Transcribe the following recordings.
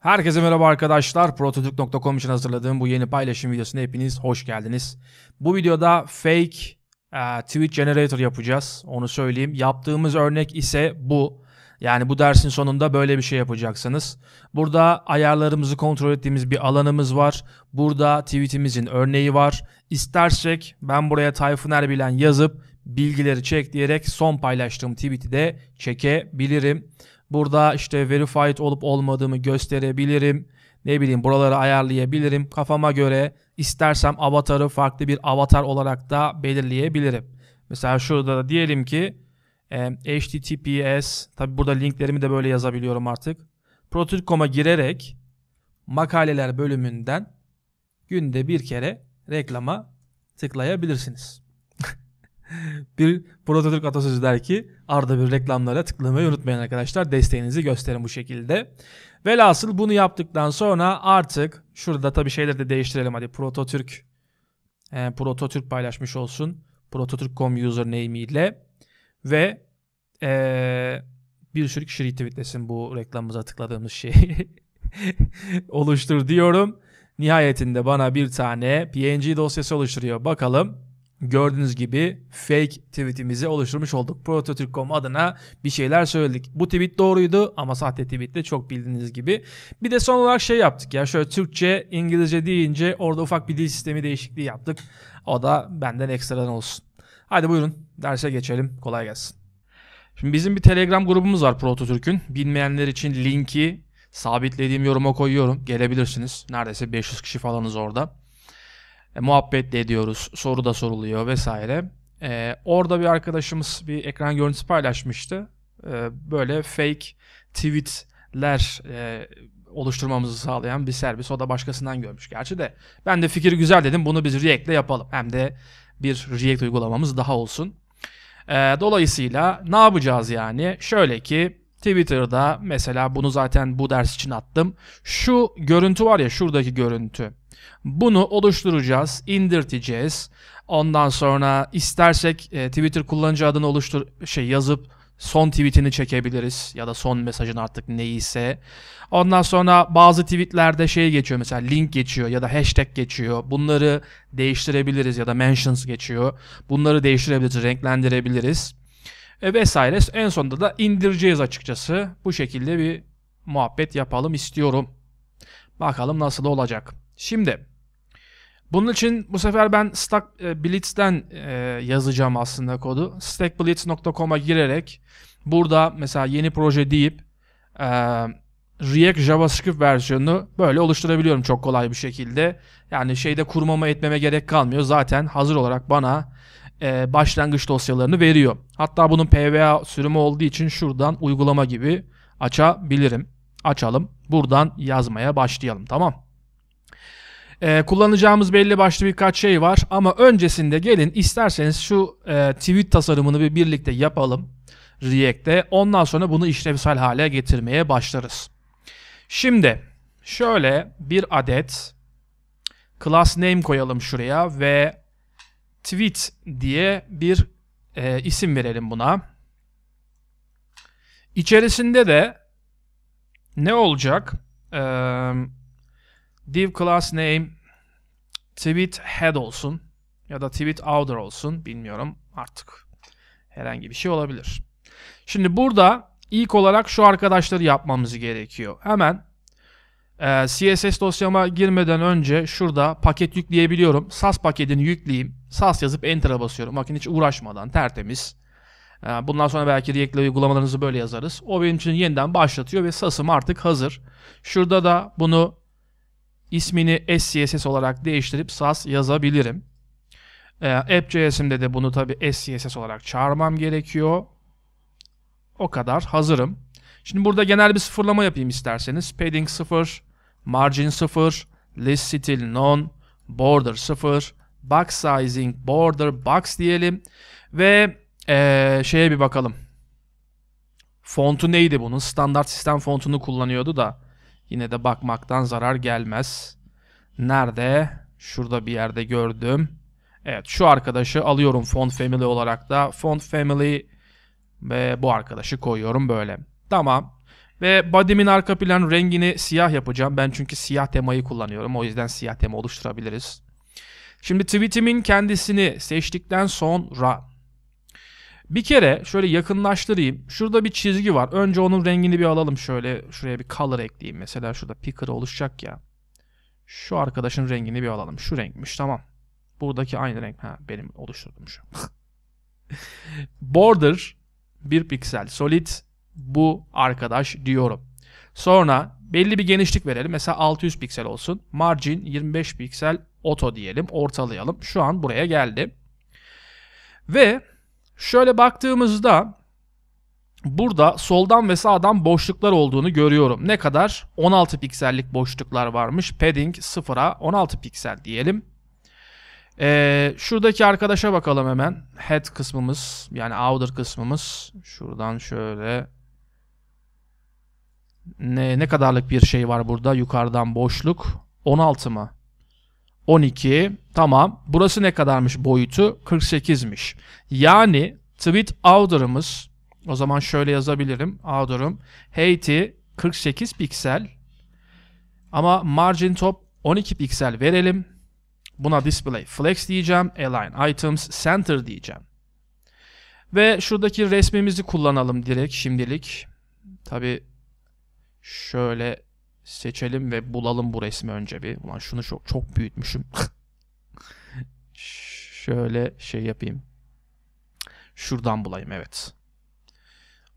Herkese merhaba arkadaşlar. Prototürk.com için hazırladığım bu yeni paylaşım videosuna hepiniz hoş geldiniz. Bu videoda fake e, tweet generator yapacağız. Onu söyleyeyim. Yaptığımız örnek ise bu. Yani bu dersin sonunda böyle bir şey yapacaksınız. Burada ayarlarımızı kontrol ettiğimiz bir alanımız var. Burada tweetimizin örneği var. İstersek ben buraya Tayfun Erbilen yazıp bilgileri çek diyerek son paylaştığım tweet'i de çekebilirim. Burada işte verified olup olmadığımı gösterebilirim. Ne bileyim buraları ayarlayabilirim. Kafama göre istersem avatarı farklı bir avatar olarak da belirleyebilirim. Mesela şurada da diyelim ki e, HTTPS tabi burada linklerimi de böyle yazabiliyorum artık. Protürk.com'a girerek makaleler bölümünden günde bir kere reklama tıklayabilirsiniz. bir Prototürk atasözü der ki arada bir reklamlara tıklamayı unutmayın arkadaşlar. Desteğinizi gösterin bu şekilde. Velhasıl bunu yaptıktan sonra artık şurada tabii şeyleri de değiştirelim. Hadi Prototürk e, Prototürk paylaşmış olsun. Prototürk.com username ile ve e, bir sürü kişi retweetlesin bu reklamımıza tıkladığımız şeyi. oluştur diyorum. Nihayetinde bana bir tane PNG dosyası oluşturuyor. Bakalım Gördüğünüz gibi fake tweetimizi oluşturmuş olduk. Prototürk.com adına bir şeyler söyledik. Bu tweet doğruydu ama sahte tweet de çok bildiğiniz gibi. Bir de son olarak şey yaptık ya şöyle Türkçe, İngilizce deyince orada ufak bir dil sistemi değişikliği yaptık. O da benden ekstradan olsun. Hadi buyurun derse geçelim. Kolay gelsin. Şimdi bizim bir Telegram grubumuz var Prototürk'ün. Bilmeyenler için linki sabitlediğim yoruma koyuyorum. Gelebilirsiniz. Neredeyse 500 kişi falanız orada e, muhabbet de ediyoruz. Soru da soruluyor vesaire. E, orada bir arkadaşımız bir ekran görüntüsü paylaşmıştı. E, böyle fake tweetler e, oluşturmamızı sağlayan bir servis. O da başkasından görmüş gerçi de. Ben de fikir güzel dedim. Bunu biz React'le yapalım. Hem de bir React uygulamamız daha olsun. E, dolayısıyla ne yapacağız yani? Şöyle ki Twitter'da mesela bunu zaten bu ders için attım. Şu görüntü var ya şuradaki görüntü. Bunu oluşturacağız, indirteceğiz. Ondan sonra istersek e, Twitter kullanıcı adını oluştur şey yazıp son tweetini çekebiliriz ya da son mesajın artık neyse. Ondan sonra bazı tweetlerde şey geçiyor mesela link geçiyor ya da hashtag geçiyor. Bunları değiştirebiliriz ya da mentions geçiyor. Bunları değiştirebiliriz, renklendirebiliriz. E vesaire. En sonunda da indireceğiz açıkçası. Bu şekilde bir muhabbet yapalım istiyorum. Bakalım nasıl olacak. Şimdi bunun için bu sefer ben Stack e, Blitz'ten e, yazacağım aslında kodu. stackblitz.com'a girerek burada mesela yeni proje deyip e, React JavaScript versiyonunu böyle oluşturabiliyorum çok kolay bir şekilde. Yani şeyde kurmama etmeme gerek kalmıyor. Zaten hazır olarak bana e, başlangıç dosyalarını veriyor. Hatta bunun PWA sürümü olduğu için şuradan uygulama gibi açabilirim. Açalım. Buradan yazmaya başlayalım. Tamam. Ee, kullanacağımız belli başlı birkaç şey var ama öncesinde gelin isterseniz şu e, tweet tasarımını bir birlikte yapalım React'te. Ondan sonra bunu işlevsel hale getirmeye başlarız. Şimdi şöyle bir adet class name koyalım şuraya ve tweet diye bir e, isim verelim buna. İçerisinde de ne olacak? Eee div class name tweet head olsun ya da tweet outer olsun bilmiyorum artık herhangi bir şey olabilir. Şimdi burada ilk olarak şu arkadaşları yapmamız gerekiyor. Hemen e, CSS dosyama girmeden önce şurada paket yükleyebiliyorum. SAS paketini yükleyeyim. SAS yazıp Enter'a basıyorum. Bakın hiç uğraşmadan tertemiz. E, bundan sonra belki React'le uygulamalarınızı böyle yazarız. O benim için yeniden başlatıyor ve SAS'ım artık hazır. Şurada da bunu ismini SCSS olarak değiştirip SAS yazabilirim. E, App.js'imde de bunu tabi SCSS olarak çağırmam gerekiyor. O kadar hazırım. Şimdi burada genel bir sıfırlama yapayım isterseniz. Padding 0, margin 0, list style none, border 0, box sizing, border, box diyelim. Ve ee, şeye bir bakalım. Fontu neydi bunun? Standart sistem fontunu kullanıyordu da. Yine de bakmaktan zarar gelmez. Nerede? Şurada bir yerde gördüm. Evet şu arkadaşı alıyorum font family olarak da. Font family ve bu arkadaşı koyuyorum böyle. Tamam. Ve body'min arka plan rengini siyah yapacağım. Ben çünkü siyah temayı kullanıyorum. O yüzden siyah tema oluşturabiliriz. Şimdi tweetimin kendisini seçtikten sonra bir kere şöyle yakınlaştırayım. Şurada bir çizgi var. Önce onun rengini bir alalım şöyle. Şuraya bir color ekleyeyim. Mesela şurada picker oluşacak ya. Şu arkadaşın rengini bir alalım. Şu renkmiş tamam. Buradaki aynı renk. Ha, benim oluşturdum şu. Border 1 piksel solid bu arkadaş diyorum. Sonra belli bir genişlik verelim. Mesela 600 piksel olsun. Margin 25 piksel auto diyelim. Ortalayalım. Şu an buraya geldi. Ve Şöyle baktığımızda burada soldan ve sağdan boşluklar olduğunu görüyorum. Ne kadar? 16 piksellik boşluklar varmış. Padding 0'a 16 piksel diyelim. Ee, şuradaki arkadaşa bakalım hemen. Head kısmımız yani outer kısmımız. Şuradan şöyle ne, ne kadarlık bir şey var burada? Yukarıdan boşluk. 16 mı? 12 tamam. Burası ne kadarmış boyutu? 48'miş. Yani tweet outer'ımız o zaman şöyle yazabilirim. Outer'ım Haiti 48 piksel ama margin top 12 piksel verelim. Buna display flex diyeceğim. Align items center diyeceğim. Ve şuradaki resmimizi kullanalım direkt şimdilik. Tabi şöyle seçelim ve bulalım bu resmi önce bir. Ulan şunu çok, çok büyütmüşüm. Şöyle şey yapayım. Şuradan bulayım evet.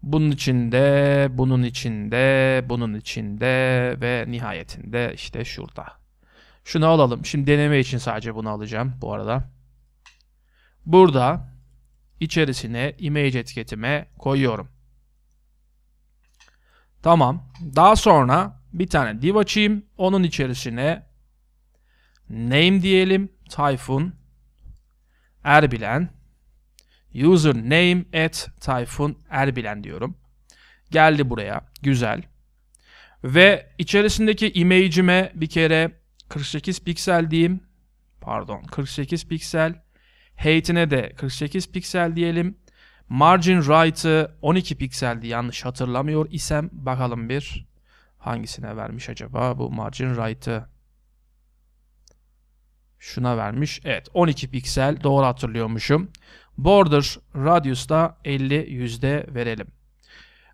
Bunun içinde, bunun içinde, bunun içinde ve nihayetinde işte şurada. Şunu alalım. Şimdi deneme için sadece bunu alacağım bu arada. Burada içerisine image etiketime koyuyorum. Tamam. Daha sonra bir tane div açayım. Onun içerisine name diyelim. typhoon Erbilen username at typhoon Erbilen diyorum. Geldi buraya. Güzel. Ve içerisindeki image'ime bir kere 48 piksel diyeyim. Pardon 48 piksel. Height'ine de 48 piksel diyelim. Margin right'ı 12 pikseldi yanlış hatırlamıyor isem bakalım bir. Hangisine vermiş acaba? Bu margin right'ı. Şuna vermiş. Evet 12 piksel doğru hatırlıyormuşum. Border radius da 50 yüzde verelim.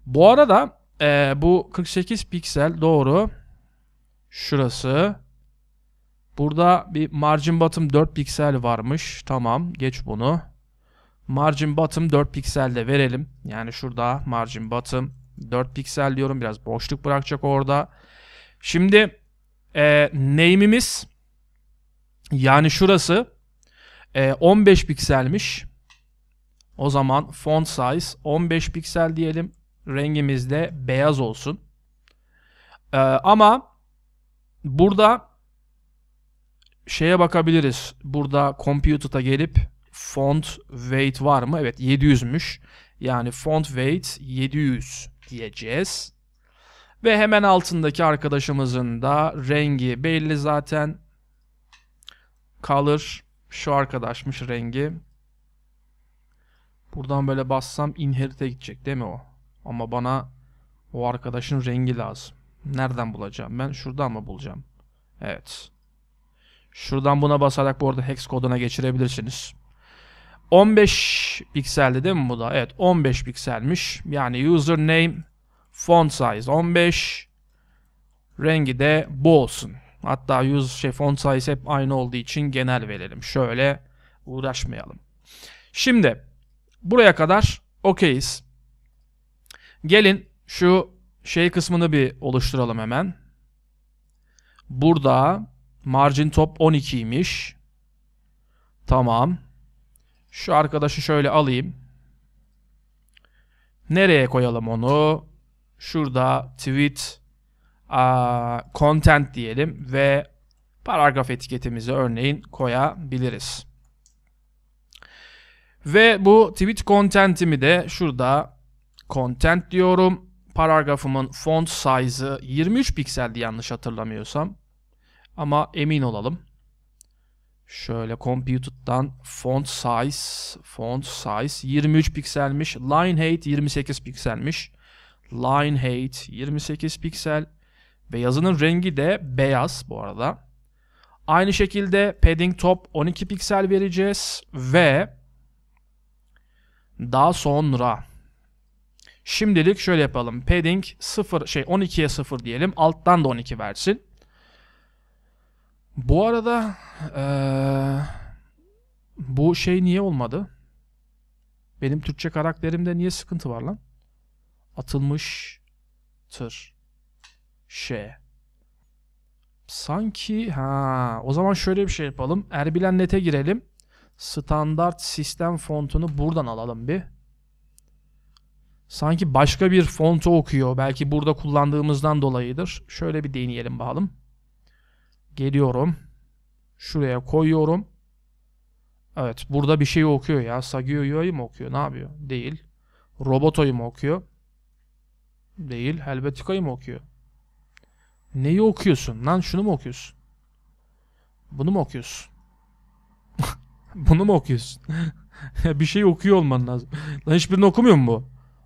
Bu arada e, bu 48 piksel doğru. Şurası. Burada bir margin bottom 4 piksel varmış. Tamam geç bunu. Margin bottom 4 piksel de verelim. Yani şurada margin bottom 4 piksel diyorum. Biraz boşluk bırakacak orada. Şimdi e, name'imiz yani şurası e, 15 pikselmiş. O zaman font size 15 piksel diyelim. Rengimiz de beyaz olsun. E, ama burada şeye bakabiliriz. Burada computed'a gelip font weight var mı? Evet 700'müş. Yani font weight 700 diyeceğiz. Ve hemen altındaki arkadaşımızın da rengi belli zaten. Color şu arkadaşmış rengi. Buradan böyle bassam inherit'e gidecek değil mi o? Ama bana o arkadaşın rengi lazım. Nereden bulacağım ben? Şuradan mı bulacağım? Evet. Şuradan buna basarak bu arada hex koduna geçirebilirsiniz. 15 pikseldi değil mi bu da? Evet 15 pikselmiş. Yani username font size 15 rengi de bu olsun. Hatta yüz şey font size hep aynı olduğu için genel verelim. Şöyle uğraşmayalım. Şimdi buraya kadar okeyiz. Gelin şu şey kısmını bir oluşturalım hemen. Burada margin top 12 12'ymiş. Tamam. Şu arkadaşı şöyle alayım. Nereye koyalım onu? Şurada tweet a, content diyelim ve paragraf etiketimizi örneğin koyabiliriz. Ve bu tweet content'imi de şurada content diyorum. Paragrafımın font size'ı 23 pikseldi yanlış hatırlamıyorsam. Ama emin olalım. Şöyle computed'dan font size font size 23 pikselmiş. Line height 28 pikselmiş. Line height 28 piksel ve yazının rengi de beyaz bu arada. Aynı şekilde padding top 12 piksel vereceğiz ve daha sonra şimdilik şöyle yapalım. Padding 0 şey 12'ye 0 diyelim. Alttan da 12 versin. Bu arada ee, bu şey niye olmadı? Benim Türkçe karakterimde niye sıkıntı var lan? Atılmış tır şey. Sanki ha o zaman şöyle bir şey yapalım. Erbilen Net'e girelim. Standart sistem fontunu buradan alalım bir. Sanki başka bir fontu okuyor. Belki burada kullandığımızdan dolayıdır. Şöyle bir deneyelim bakalım. Geliyorum. Şuraya koyuyorum. Evet burada bir şey okuyor ya. Sagiyo'yu mu okuyor? Ne yapıyor? Değil. Roboto'yu mu okuyor? Değil. Helvetica'yı mı okuyor? Neyi okuyorsun? Lan şunu mu okuyorsun? Bunu mu okuyorsun? Bunu mu okuyorsun? bir şey okuyor olman lazım. Lan hiçbirini okumuyor mu bu?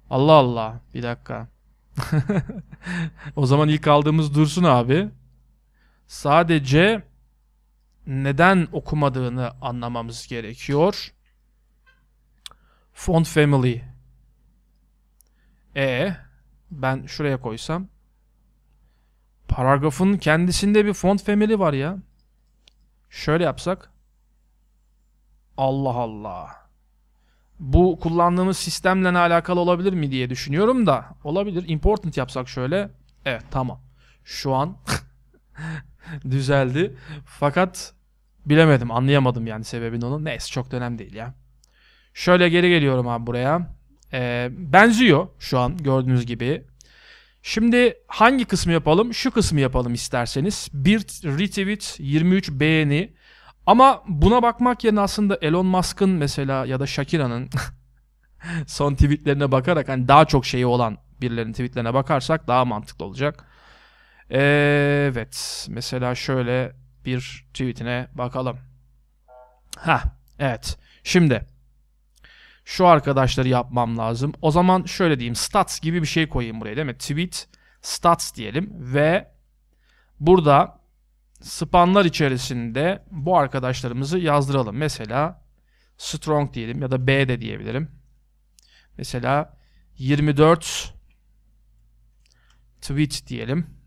Allah Allah. Bir dakika. o zaman ilk aldığımız dursun abi sadece neden okumadığını anlamamız gerekiyor. Font family. E ben şuraya koysam paragrafın kendisinde bir font family var ya. Şöyle yapsak. Allah Allah. Bu kullandığımız sistemle alakalı olabilir mi diye düşünüyorum da olabilir. Important yapsak şöyle. Evet tamam. Şu an düzeldi. Fakat bilemedim anlayamadım yani sebebini onun. Neyse çok da önemli değil ya. Şöyle geri geliyorum abi buraya. Ee, benziyor şu an gördüğünüz gibi. Şimdi hangi kısmı yapalım? Şu kısmı yapalım isterseniz. Bir retweet, 23 beğeni. Ama buna bakmak yerine aslında Elon Musk'ın mesela ya da Shakira'nın son tweetlerine bakarak hani daha çok şeyi olan birilerinin tweetlerine bakarsak daha mantıklı olacak. Evet. Mesela şöyle bir tweetine bakalım. Ha, evet. Şimdi şu arkadaşları yapmam lazım. O zaman şöyle diyeyim. Stats gibi bir şey koyayım buraya değil mi? Tweet stats diyelim ve burada spanlar içerisinde bu arkadaşlarımızı yazdıralım. Mesela strong diyelim ya da B de diyebilirim. Mesela 24 tweet diyelim.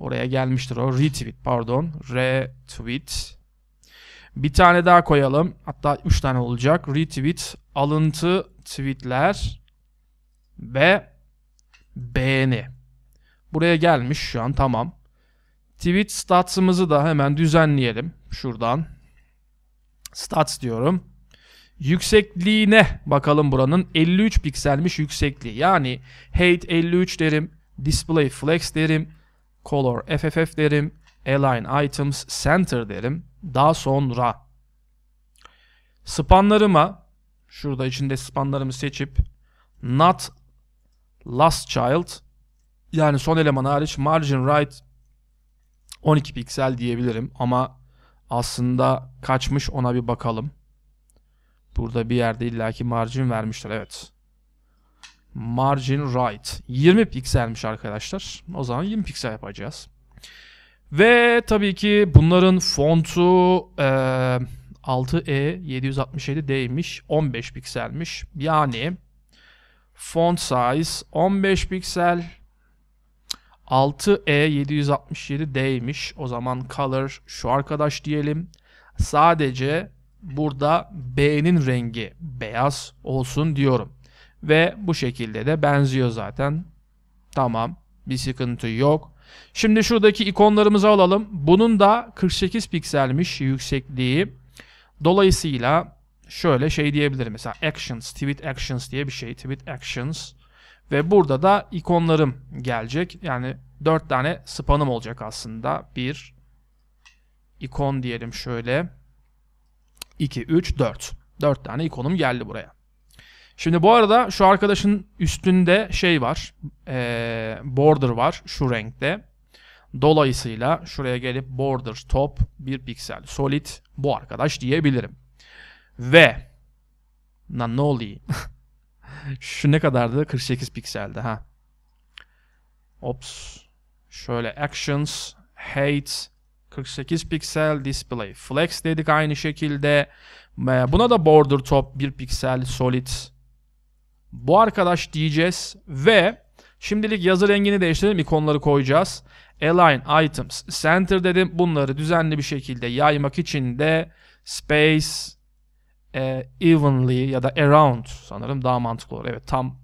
Oraya gelmiştir o. Retweet pardon. Retweet. Bir tane daha koyalım. Hatta 3 tane olacak. Retweet, alıntı tweetler ve beğeni. Buraya gelmiş şu an tamam. Tweet stats'ımızı da hemen düzenleyelim şuradan. Stats diyorum. Yüksekliğine bakalım buranın 53 pikselmiş yüksekliği. Yani height 53 derim, display flex derim, color FFF derim. Align items center derim. Daha sonra spanlarıma şurada içinde spanlarımı seçip not last child yani son eleman hariç margin right 12 piksel diyebilirim ama aslında kaçmış ona bir bakalım. Burada bir yerde illaki margin vermiştir evet. Margin Right. 20 pikselmiş arkadaşlar. O zaman 20 piksel yapacağız. Ve tabii ki bunların fontu e, 6E767D'ymiş. 15 pikselmiş. Yani font size 15 piksel 6E767D'ymiş. O zaman color şu arkadaş diyelim. Sadece burada B'nin rengi beyaz olsun diyorum. Ve bu şekilde de benziyor zaten. Tamam. Bir sıkıntı yok. Şimdi şuradaki ikonlarımızı alalım. Bunun da 48 pikselmiş yüksekliği. Dolayısıyla şöyle şey diyebilirim. Mesela actions, tweet actions diye bir şey. Tweet actions. Ve burada da ikonlarım gelecek. Yani 4 tane spanım olacak aslında. 1 ikon diyelim şöyle. 2, 3, 4. 4 tane ikonum geldi buraya. Şimdi bu arada şu arkadaşın üstünde şey var. Ee, border var şu renkte. Dolayısıyla şuraya gelip border top bir piksel solid bu arkadaş diyebilirim. Ve Nanoli şu ne kadardı? 48 pikselde ha. Ops. Şöyle actions hate 48 piksel display flex dedik aynı şekilde. E, buna da border top bir piksel solid bu arkadaş diyeceğiz ve şimdilik yazı rengini değiştirelim ikonları koyacağız. Align, Items, Center dedim. Bunları düzenli bir şekilde yaymak için de Space, e, Evenly ya da Around sanırım daha mantıklı olur. Evet tam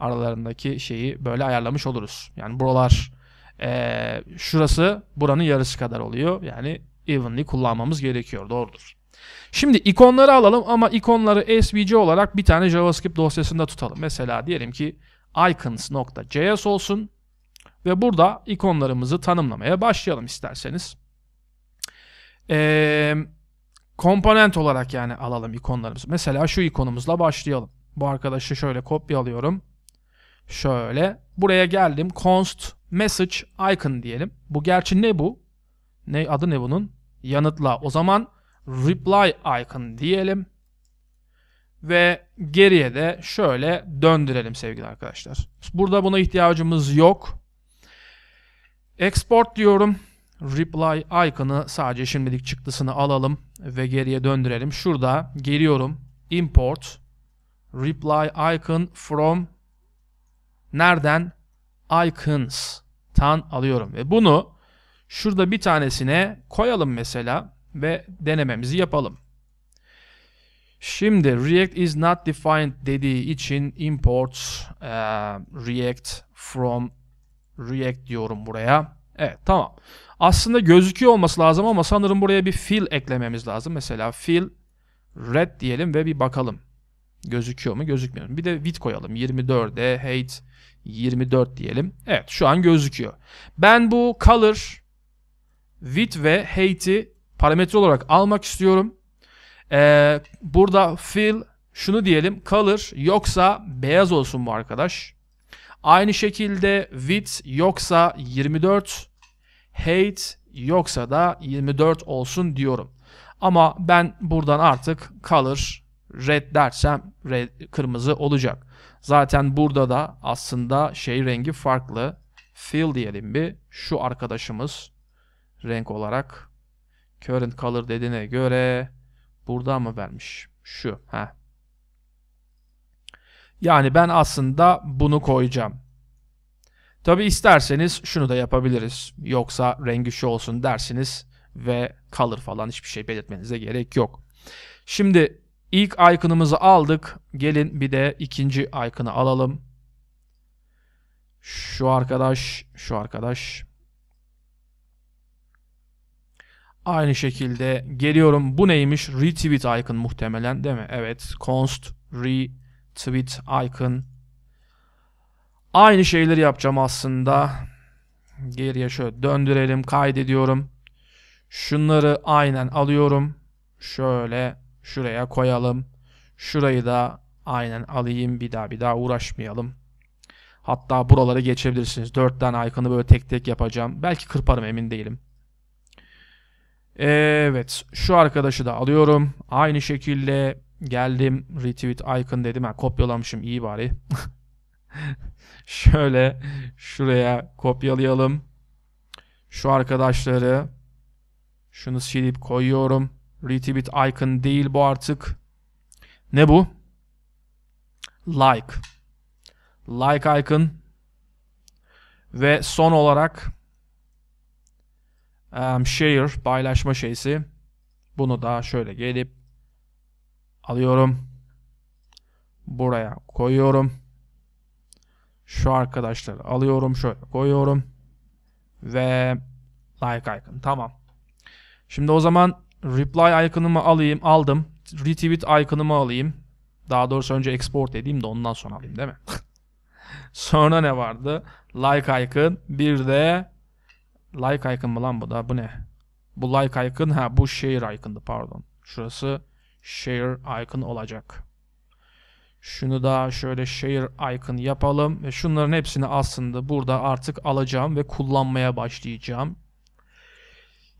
aralarındaki şeyi böyle ayarlamış oluruz. Yani buralar e, şurası buranın yarısı kadar oluyor. Yani Evenly kullanmamız gerekiyor. Doğrudur. Şimdi ikonları alalım ama ikonları SVG olarak bir tane JavaScript dosyasında tutalım. Mesela diyelim ki icons.js olsun ve burada ikonlarımızı tanımlamaya başlayalım isterseniz. Ee, komponent olarak yani alalım ikonlarımızı. Mesela şu ikonumuzla başlayalım. Bu arkadaşı şöyle kopyalıyorum. Şöyle buraya geldim. Const message icon diyelim. Bu gerçi ne bu? Ne adı ne bunun? Yanıtla. O zaman reply icon diyelim. Ve geriye de şöyle döndürelim sevgili arkadaşlar. Burada buna ihtiyacımız yok. Export diyorum. Reply icon'ı sadece şimdilik çıktısını alalım ve geriye döndürelim. Şurada geliyorum. Import reply icon from nereden? Icons'tan alıyorum. Ve bunu şurada bir tanesine koyalım mesela ve denememizi yapalım. Şimdi React is not defined dediği için import e, React from React diyorum buraya. Evet tamam. Aslında gözüküyor olması lazım ama sanırım buraya bir fill eklememiz lazım. Mesela fill red diyelim ve bir bakalım. Gözüküyor mu gözükmüyor mu? Bir de width koyalım. 24'e height 24 diyelim. Evet şu an gözüküyor. Ben bu color width ve height'i parametre olarak almak istiyorum. Ee, burada fill şunu diyelim color yoksa beyaz olsun bu arkadaş. Aynı şekilde width yoksa 24, height yoksa da 24 olsun diyorum. Ama ben buradan artık color red dersem red, kırmızı olacak. Zaten burada da aslında şey rengi farklı. Fill diyelim bir şu arkadaşımız renk olarak Current color dediğine göre burada mı vermiş? Şu. ha. Yani ben aslında bunu koyacağım. Tabi isterseniz şunu da yapabiliriz. Yoksa rengi şu olsun dersiniz ve color falan hiçbir şey belirtmenize gerek yok. Şimdi ilk icon'ımızı aldık. Gelin bir de ikinci icon'ı alalım. Şu arkadaş, şu arkadaş. Aynı şekilde geliyorum. Bu neymiş? Retweet icon muhtemelen değil mi? Evet. Const retweet icon. Aynı şeyleri yapacağım aslında. Geriye şöyle döndürelim. Kaydediyorum. Şunları aynen alıyorum. Şöyle şuraya koyalım. Şurayı da aynen alayım. Bir daha bir daha uğraşmayalım. Hatta buraları geçebilirsiniz. 4 tane icon'ı böyle tek tek yapacağım. Belki kırparım emin değilim. Evet şu arkadaşı da alıyorum. Aynı şekilde geldim retweet icon dedim. Ha, kopyalamışım iyi bari. Şöyle şuraya kopyalayalım. Şu arkadaşları şunu silip koyuyorum. Retweet icon değil bu artık. Ne bu? Like. Like icon. Ve son olarak um, share paylaşma şeysi. Bunu da şöyle gelip alıyorum. Buraya koyuyorum. Şu arkadaşları alıyorum. Şöyle koyuyorum. Ve like icon. Tamam. Şimdi o zaman reply icon'ımı alayım. Aldım. Retweet icon'ımı alayım. Daha doğrusu önce export edeyim de ondan sonra alayım değil mi? sonra ne vardı? Like icon. Bir de Like icon mı lan bu da? Bu ne? Bu like icon ha bu share icon'dı pardon. Şurası share icon olacak. Şunu da şöyle share icon yapalım ve şunların hepsini aslında burada artık alacağım ve kullanmaya başlayacağım.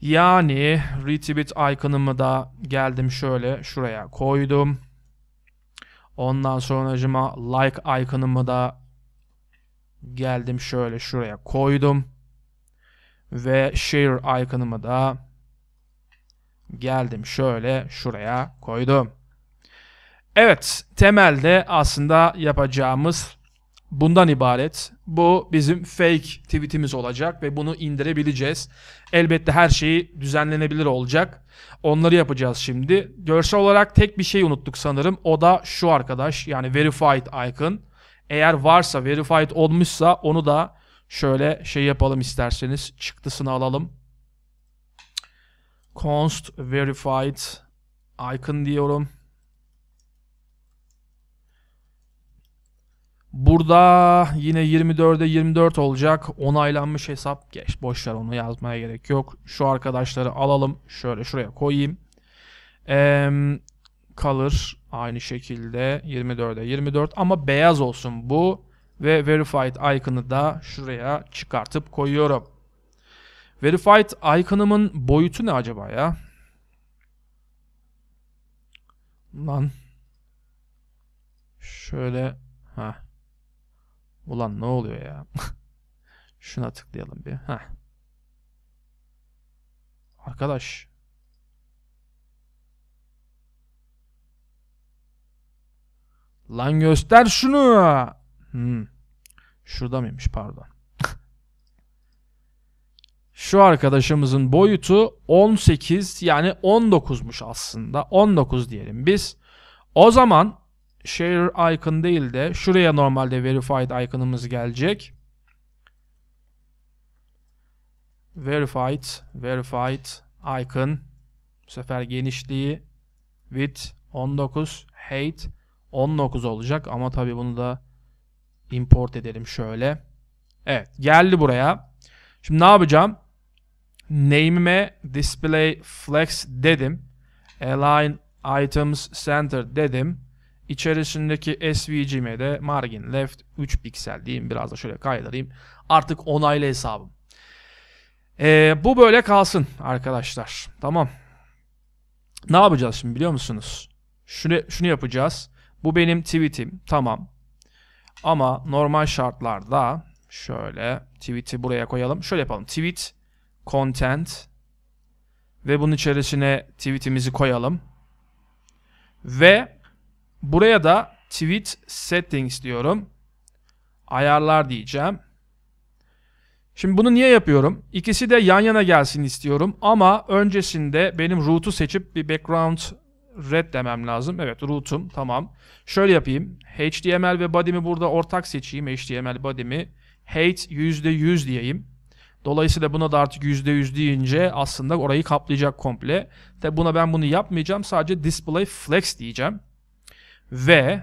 Yani retweet icon'ımı da geldim şöyle şuraya koydum. Ondan sonra acıma like icon'ımı da geldim şöyle şuraya koydum. Ve share ikonumu da geldim şöyle şuraya koydum. Evet temelde aslında yapacağımız bundan ibaret. Bu bizim fake tweetimiz olacak ve bunu indirebileceğiz. Elbette her şeyi düzenlenebilir olacak. Onları yapacağız şimdi. Görsel olarak tek bir şey unuttuk sanırım. O da şu arkadaş yani verified icon. Eğer varsa verified olmuşsa onu da Şöyle şey yapalım isterseniz. Çıktısını alalım. Const verified icon diyorum. Burada yine 24'e 24 olacak. Onaylanmış hesap. Geç boş ver onu yazmaya gerek yok. Şu arkadaşları alalım. Şöyle şuraya koyayım. Ee, kalır aynı şekilde 24'e 24 ama beyaz olsun bu ve verified icon'ı da şuraya çıkartıp koyuyorum. Verified icon'ımın boyutu ne acaba ya? Lan. Şöyle. ha. Ulan ne oluyor ya? Şuna tıklayalım bir. ha. Arkadaş. Lan göster şunu. Hmm. Şurada mıymış pardon. Şu arkadaşımızın boyutu 18 yani 19'muş aslında. 19 diyelim biz. O zaman share icon değil de şuraya normalde verified icon'ımız gelecek. verified verified icon bu sefer genişliği width 19 height 19 olacak ama tabii bunu da import edelim şöyle. Evet geldi buraya. Şimdi ne yapacağım? Name'ime display flex dedim. Align items center dedim. İçerisindeki SVG'me de margin left 3 piksel diyeyim. Biraz da şöyle kaydırayım. Artık onaylı hesabım. Ee, bu böyle kalsın arkadaşlar. Tamam. Ne yapacağız şimdi biliyor musunuz? Şunu, şunu yapacağız. Bu benim tweetim. Tamam. Ama normal şartlarda şöyle tweet'i buraya koyalım. Şöyle yapalım. Tweet content ve bunun içerisine tweet'imizi koyalım. Ve buraya da tweet settings diyorum. Ayarlar diyeceğim. Şimdi bunu niye yapıyorum? İkisi de yan yana gelsin istiyorum ama öncesinde benim root'u seçip bir background red demem lazım. Evet root'um tamam. Şöyle yapayım. HTML ve body'mi burada ortak seçeyim. HTML body'mi height %100 diyeyim. Dolayısıyla buna da artık %100 deyince aslında orayı kaplayacak komple. Tabi buna ben bunu yapmayacağım. Sadece display flex diyeceğim. Ve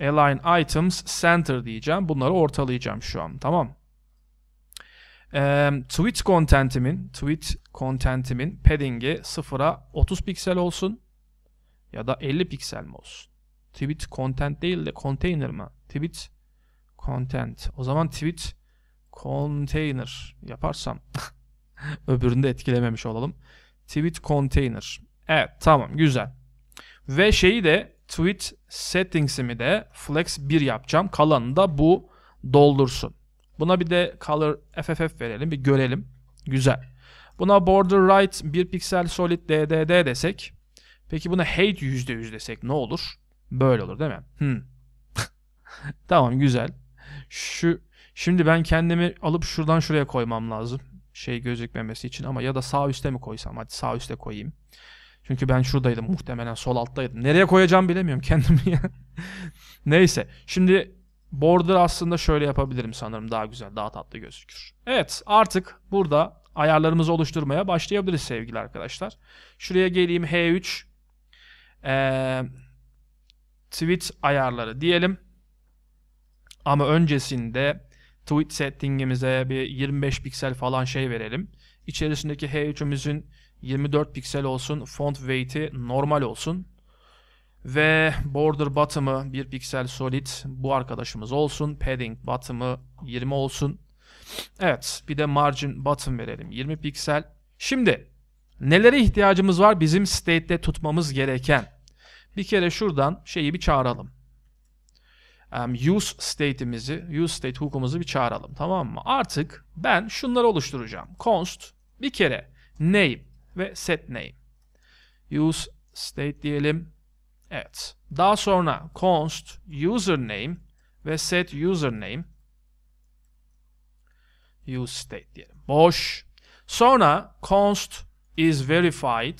align items center diyeceğim. Bunları ortalayacağım şu an. Tamam. Ee, tweet contentimin tweet contentimin padding'i 0'a 30 piksel olsun. Ya da 50 piksel mi olsun? Tweet content değil de container mı? Tweet content. O zaman tweet container yaparsam öbüründe etkilememiş olalım. Tweet container. Evet tamam güzel. Ve şeyi de tweet settings'imi de flex 1 yapacağım. Kalanını da bu doldursun. Buna bir de color fff verelim bir görelim. Güzel. Buna border right 1 piksel solid ddd desek Peki buna hate %100 desek ne olur? Böyle olur değil mi? Hmm. tamam güzel. Şu şimdi ben kendimi alıp şuradan şuraya koymam lazım. Şey gözükmemesi için ama ya da sağ üste mi koysam? Hadi sağ üste koyayım. Çünkü ben şuradaydım muhtemelen sol alttaydım. Nereye koyacağım bilemiyorum kendimi Neyse şimdi border aslında şöyle yapabilirim sanırım daha güzel daha tatlı gözükür. Evet artık burada ayarlarımızı oluşturmaya başlayabiliriz sevgili arkadaşlar. Şuraya geleyim H3 ee, tweet ayarları diyelim. Ama öncesinde tweet settingimize bir 25 piksel falan şey verelim. İçerisindeki H3'ümüzün 24 piksel olsun. Font weight'i normal olsun. Ve border bottom'ı 1 piksel solid bu arkadaşımız olsun. Padding bottom'ı 20 olsun. Evet bir de margin bottom verelim 20 piksel. Şimdi nelere ihtiyacımız var bizim state'de tutmamız gereken? Bir kere şuradan şeyi bir çağıralım. Um, use state'imizi, use state hook'umuzu bir çağıralım. Tamam mı? Artık ben şunları oluşturacağım. Const bir kere name ve set name. Use state diyelim. Evet. Daha sonra const username ve set username use state diyelim. Boş. Sonra const is verified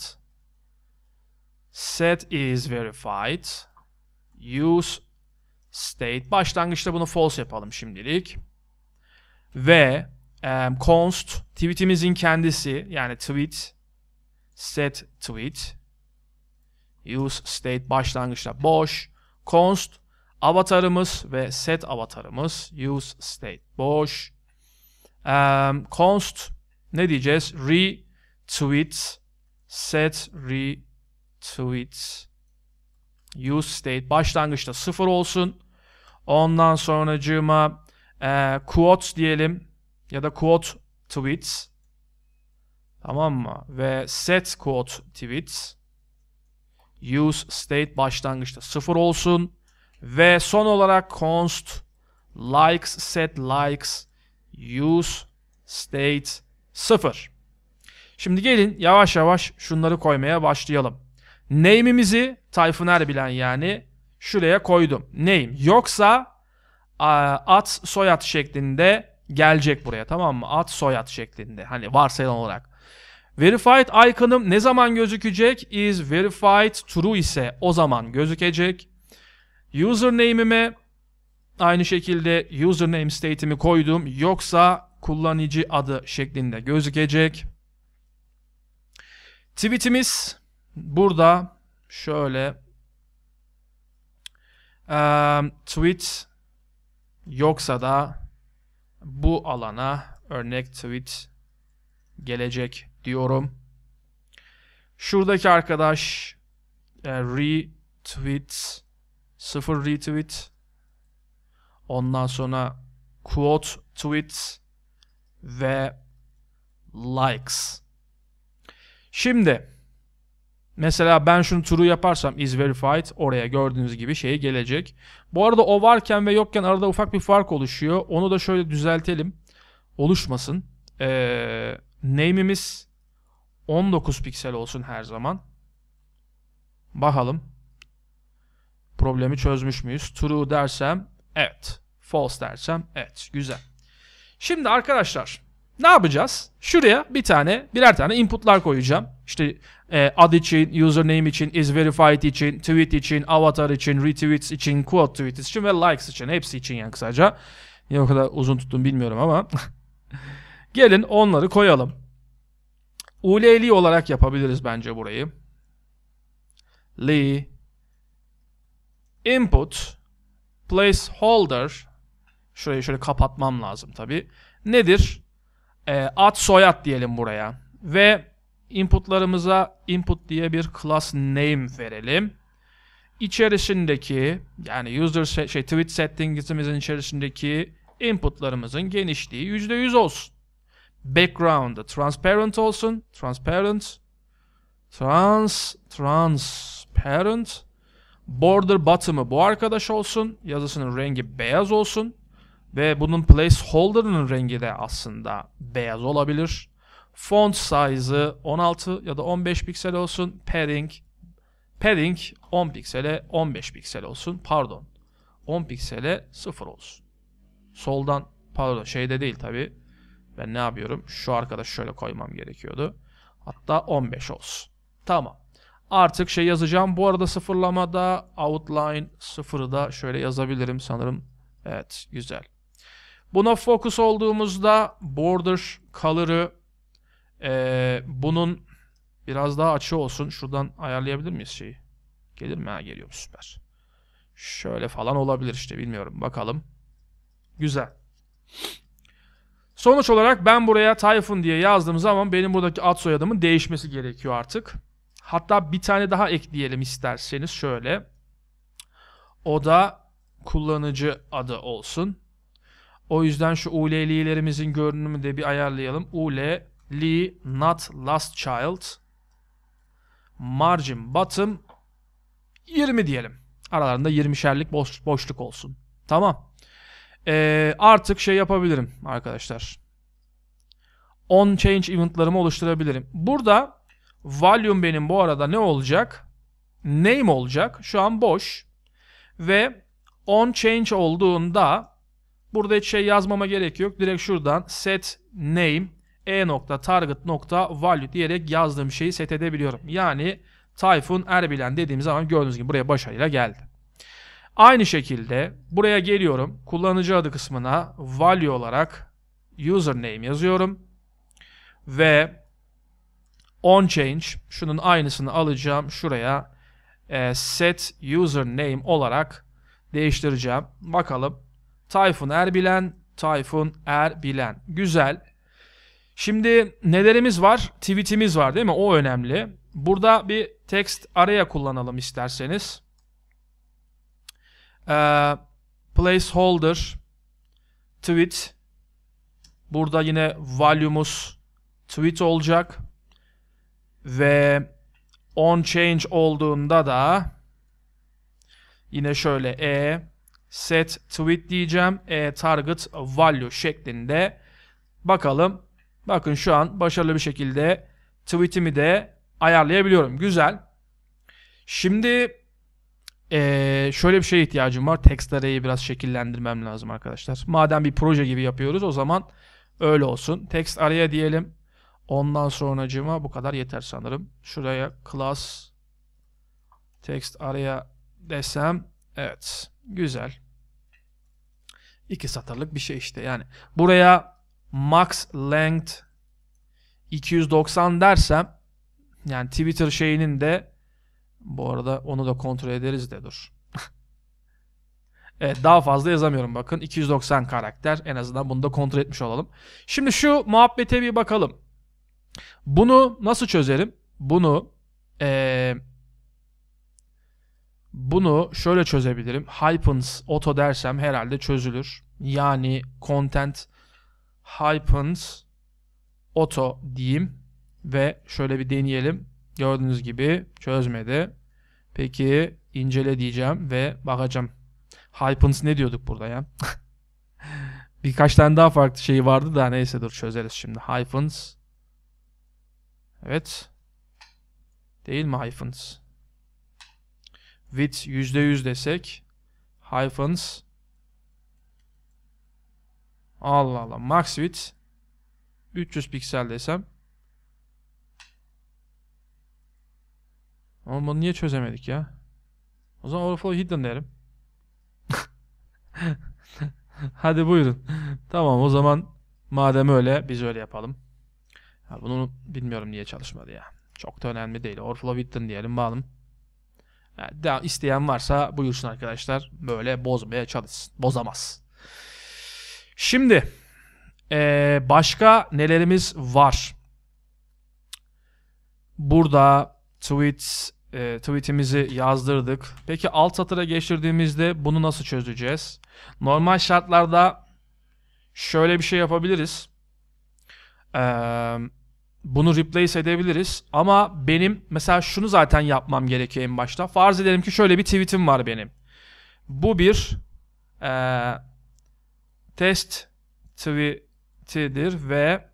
set is verified use state başlangıçta bunu false yapalım şimdilik ve um, const tweetimizin kendisi yani tweet set tweet use state başlangıçta boş const avatarımız ve set avatarımız use state boş um, const ne diyeceğiz re tweet set re tweets use state başlangıçta sıfır olsun. Ondan sonracığıma e, quotes diyelim ya da quote tweets. Tamam mı? Ve set quote tweets use state başlangıçta sıfır olsun. Ve son olarak const likes set likes use state sıfır. Şimdi gelin yavaş yavaş şunları koymaya başlayalım name'imizi Tayfun Erbilen yani şuraya koydum. Name. Yoksa at soyad şeklinde gelecek buraya tamam mı? At soyad şeklinde. Hani varsayılan olarak. Verified icon'ım ne zaman gözükecek? Is verified true ise o zaman gözükecek. Username'ime aynı şekilde username state'imi koydum. Yoksa kullanıcı adı şeklinde gözükecek. Tweetimiz Burada şöyle e, tweet yoksa da bu alana örnek tweet gelecek diyorum. Şuradaki arkadaş e, retweet sıfır retweet ondan sonra quote tweet ve likes. Şimdi Mesela ben şunu true yaparsam is verified oraya gördüğünüz gibi şey gelecek. Bu arada o varken ve yokken arada ufak bir fark oluşuyor. Onu da şöyle düzeltelim. Oluşmasın. Ee, name'imiz 19 piksel olsun her zaman. Bakalım. Problemi çözmüş müyüz? True dersem evet. False dersem evet. Güzel. Şimdi arkadaşlar ne yapacağız? Şuraya bir tane birer tane inputlar koyacağım. İşte e, ad için, username için, is verified için, tweet için, avatar için, retweets için, quote tweets için ve likes için. Hepsi için yani kısaca. Niye o kadar uzun tuttum bilmiyorum ama. Gelin onları koyalım. UL'li olarak yapabiliriz bence burayı. Li input placeholder şurayı şöyle kapatmam lazım tabi. Nedir? e, ee, ad soyad diyelim buraya ve inputlarımıza input diye bir class name verelim. İçerisindeki yani user set, şey tweet settings'imizin içerisindeki inputlarımızın genişliği %100 olsun. Background'ı transparent olsun. Transparent. Trans. Transparent. Border bottom'ı bu arkadaş olsun. Yazısının rengi beyaz olsun. Ve bunun placeholder'ının rengi de aslında beyaz olabilir. Font size'ı 16 ya da 15 piksel olsun. Padding padding 10 piksele 15 piksel olsun. Pardon. 10 piksele 0 olsun. Soldan pardon şeyde değil tabi. Ben ne yapıyorum? Şu arkadaş şöyle koymam gerekiyordu. Hatta 15 olsun. Tamam. Artık şey yazacağım. Bu arada sıfırlamada outline sıfırı da şöyle yazabilirim sanırım. Evet güzel. Buna fokus olduğumuzda border color'ı e, bunun biraz daha açı olsun. Şuradan ayarlayabilir miyiz şeyi? Gelir mi? Ha geliyor süper. Şöyle falan olabilir işte bilmiyorum. Bakalım. Güzel. Sonuç olarak ben buraya typhoon diye yazdığım zaman benim buradaki ad soyadımın değişmesi gerekiyor artık. Hatta bir tane daha ekleyelim isterseniz şöyle. O da kullanıcı adı olsun. O yüzden şu ulelilerimizin görünümü de bir ayarlayalım. Ule, li, not last child. Margin bottom 20 diyelim. Aralarında 20'şerlik boş, boşluk olsun. Tamam. Ee, artık şey yapabilirim arkadaşlar. On change eventlarımı oluşturabilirim. Burada volume benim bu arada ne olacak? Name olacak. Şu an boş. Ve on change olduğunda Burada hiç şey yazmama gerek yok. Direkt şuradan set name e.target.value diyerek yazdığım şeyi set edebiliyorum. Yani typhoon Erbilen dediğim zaman gördüğünüz gibi buraya başarıyla geldi. Aynı şekilde buraya geliyorum. Kullanıcı adı kısmına value olarak username yazıyorum. Ve on change şunun aynısını alacağım. Şuraya e, set username olarak değiştireceğim. Bakalım Tayfun Erbilen, Tayfun Erbilen. Güzel. Şimdi nelerimiz var? Tweetimiz var değil mi? O önemli. Burada bir text araya kullanalım isterseniz. Ee, placeholder tweet. Burada yine value'umuz tweet olacak. Ve on change olduğunda da yine şöyle e set tweet diyeceğim. E, target value şeklinde. Bakalım. Bakın şu an başarılı bir şekilde tweetimi de ayarlayabiliyorum. Güzel. Şimdi e, şöyle bir şeye ihtiyacım var. Text array'i biraz şekillendirmem lazım arkadaşlar. Madem bir proje gibi yapıyoruz o zaman öyle olsun. Text array'e diyelim. Ondan sonracığıma bu kadar yeter sanırım. Şuraya class text araya desem evet. Güzel. İki satırlık bir şey işte yani. Buraya max length 290 dersem yani Twitter şeyinin de bu arada onu da kontrol ederiz de dur. evet daha fazla yazamıyorum bakın. 290 karakter en azından bunu da kontrol etmiş olalım. Şimdi şu muhabbete bir bakalım. Bunu nasıl çözerim? Bunu eee bunu şöyle çözebilirim. Hypens auto dersem herhalde çözülür. Yani content hypens auto diyeyim ve şöyle bir deneyelim. Gördüğünüz gibi çözmedi. Peki incele diyeceğim ve bakacağım. Hypens ne diyorduk burada ya? Birkaç tane daha farklı şey vardı da neyse dur çözeriz şimdi. Hyphens. Evet. Değil mi hyphens? with %100 desek hyphens Allah Allah max width 300 piksel desem Ama bunu niye çözemedik ya? O zaman overflow hidden derim. Hadi buyurun. tamam o zaman madem öyle biz öyle yapalım. Ya bunu bilmiyorum niye çalışmadı ya. Çok da önemli değil. Overflow hidden diyelim bağlım. Yani isteyen varsa buyursun arkadaşlar. Böyle bozmaya çalışsın. Bozamaz. Şimdi ee, başka nelerimiz var? Burada tweet e, tweetimizi yazdırdık. Peki alt satıra geçirdiğimizde bunu nasıl çözeceğiz? Normal şartlarda şöyle bir şey yapabiliriz. Eee bunu replace edebiliriz ama benim mesela şunu zaten yapmam gerekiyor en başta. Farz edelim ki şöyle bir tweetim var benim. Bu bir e, test tweetidir ve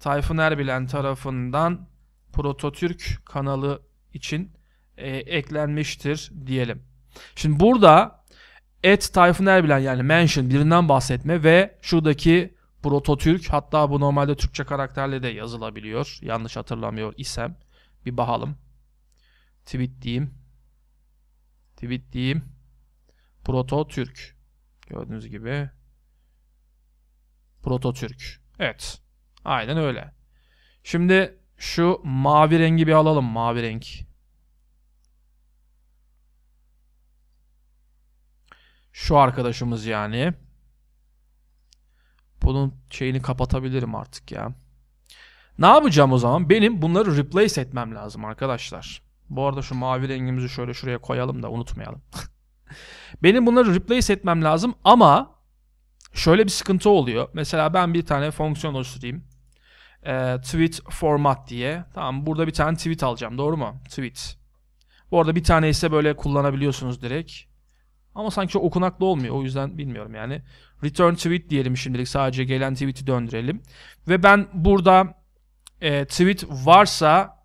Tayfun Erbilen tarafından Prototürk kanalı için e, eklenmiştir diyelim. Şimdi burada et Tayfun Erbilen yani mention birinden bahsetme ve şuradaki Prototürk hatta bu normalde Türkçe karakterle de yazılabiliyor. Yanlış hatırlamıyor isem. Bir bakalım. Tweet diyeyim. Tweet diyeyim. Prototürk. Gördüğünüz gibi. Prototürk. Evet. Aynen öyle. Şimdi şu mavi rengi bir alalım. Mavi renk. Şu arkadaşımız yani. Bunun şeyini kapatabilirim artık ya. Ne yapacağım o zaman? Benim bunları replace etmem lazım arkadaşlar. Bu arada şu mavi rengimizi şöyle şuraya koyalım da unutmayalım. Benim bunları replace etmem lazım ama şöyle bir sıkıntı oluyor. Mesela ben bir tane fonksiyon oluşturayım. Ee, tweet format diye. Tamam burada bir tane tweet alacağım doğru mu? Tweet. Bu arada bir tane ise böyle kullanabiliyorsunuz direkt. Ama sanki çok okunaklı olmuyor. O yüzden bilmiyorum yani. Return tweet diyelim şimdilik. Sadece gelen tweet'i döndürelim. Ve ben burada e, tweet varsa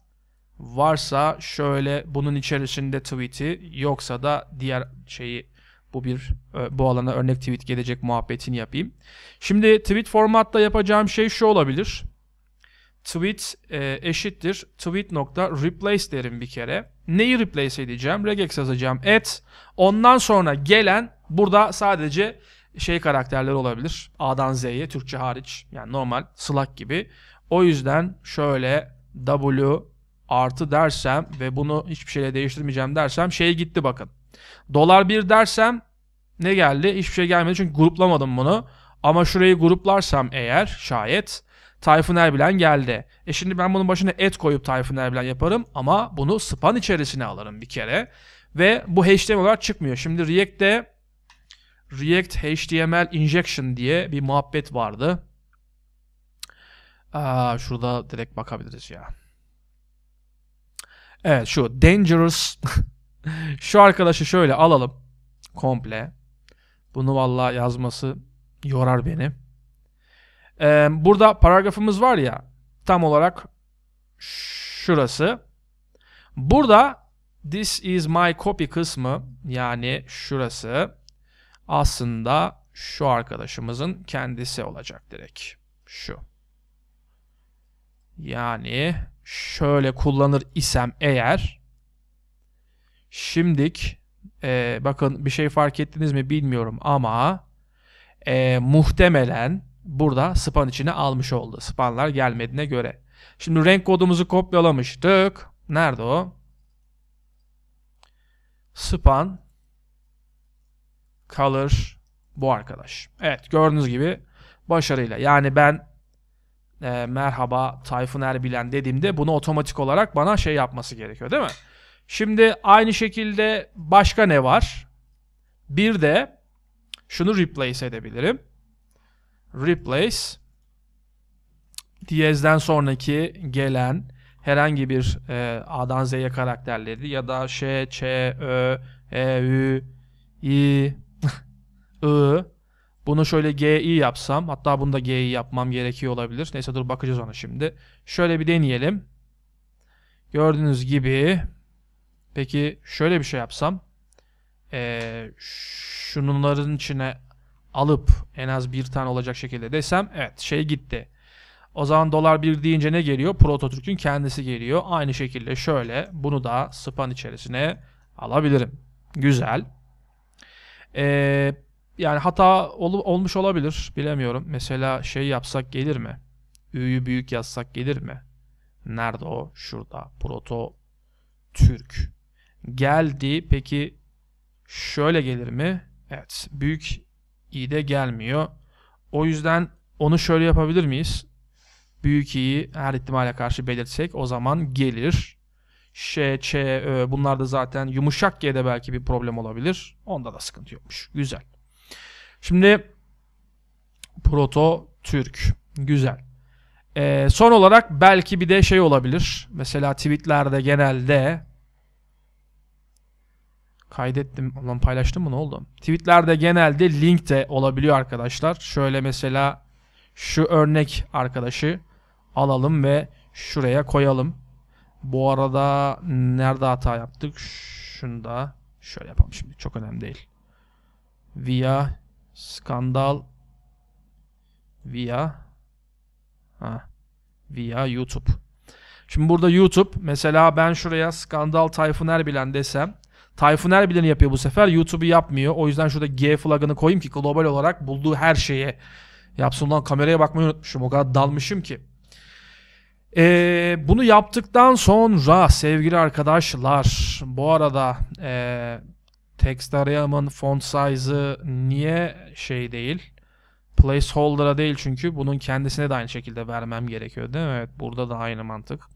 varsa şöyle bunun içerisinde tweet'i yoksa da diğer şeyi bu bir e, bu alana örnek tweet gelecek muhabbetini yapayım. Şimdi tweet formatta yapacağım şey şu olabilir tweet e, eşittir tweet nokta replace derim bir kere. Neyi replace edeceğim? Regex yazacağım. at Ondan sonra gelen burada sadece şey karakterler olabilir. A'dan Z'ye Türkçe hariç. Yani normal Slack gibi. O yüzden şöyle W artı dersem ve bunu hiçbir şeyle değiştirmeyeceğim dersem şey gitti bakın. Dolar 1 dersem ne geldi? Hiçbir şey gelmedi çünkü gruplamadım bunu. Ama şurayı gruplarsam eğer şayet Tayfun Erbilen geldi. E şimdi ben bunun başına et koyup Tayfun Erbilen yaparım ama bunu span içerisine alırım bir kere. Ve bu HTML olarak çıkmıyor. Şimdi React'te React HTML Injection diye bir muhabbet vardı. Aa, şurada direkt bakabiliriz ya. Evet şu Dangerous. şu arkadaşı şöyle alalım. Komple. Bunu valla yazması yorar beni. Ee, burada paragrafımız var ya tam olarak şurası. Burada this is my copy kısmı yani şurası aslında şu arkadaşımızın kendisi olacak direkt. Şu. Yani şöyle kullanır isem eğer şimdik e, bakın bir şey fark ettiniz mi bilmiyorum ama e, muhtemelen burada span içine almış oldu. Spanlar gelmediğine göre. Şimdi renk kodumuzu kopyalamıştık. Nerede o? Span color bu arkadaş. Evet gördüğünüz gibi başarıyla. Yani ben e, merhaba Tayfun Erbilen dediğimde bunu otomatik olarak bana şey yapması gerekiyor değil mi? Şimdi aynı şekilde başka ne var? Bir de şunu replace edebilirim replace diyezden sonraki gelen herhangi bir e, A'dan Z'ye karakterleri ya da Ş, Ç, Ö, E, Ü, İ, I bunu şöyle GI yapsam hatta bunu da GI yapmam gerekiyor olabilir. Neyse dur bakacağız ona şimdi. Şöyle bir deneyelim. Gördüğünüz gibi peki şöyle bir şey yapsam e, şunların içine alıp en az bir tane olacak şekilde desem evet şey gitti. O zaman dolar bir deyince ne geliyor? Prototürk'ün kendisi geliyor. Aynı şekilde şöyle bunu da span içerisine alabilirim. Güzel. Ee, yani hata ol, olmuş olabilir. Bilemiyorum. Mesela şey yapsak gelir mi? Ü'yü büyük yazsak gelir mi? Nerede o? Şurada. Proto Türk. Geldi. Peki şöyle gelir mi? Evet. Büyük i de gelmiyor. O yüzden onu şöyle yapabilir miyiz? Büyük i'yi her ihtimale karşı belirtsek o zaman gelir. Ş, Ç, Ö bunlar da zaten yumuşak G'de belki bir problem olabilir. Onda da sıkıntı yokmuş. Güzel. Şimdi Proto Türk. Güzel. Ee, son olarak belki bir de şey olabilir. Mesela tweetlerde genelde Kaydettim. Ulan paylaştım mı ne oldu? Tweetlerde genelde link de olabiliyor arkadaşlar. Şöyle mesela şu örnek arkadaşı alalım ve şuraya koyalım. Bu arada nerede hata yaptık? Şunda şöyle yapalım şimdi. Çok önemli değil. Via skandal via ha, via YouTube. Şimdi burada YouTube mesela ben şuraya skandal Tayfun Erbilen desem Tayfun Erbilen yapıyor bu sefer. YouTube'u yapmıyor. O yüzden şurada G flagını koyayım ki global olarak bulduğu her şeye yapsın. Lan kameraya bakmayı unutmuşum. O kadar dalmışım ki. Ee, bunu yaptıktan sonra sevgili arkadaşlar bu arada e, Textarium'un font size'ı niye şey değil? Placeholder'a değil çünkü bunun kendisine de aynı şekilde vermem gerekiyor değil mi? Evet burada da aynı mantık.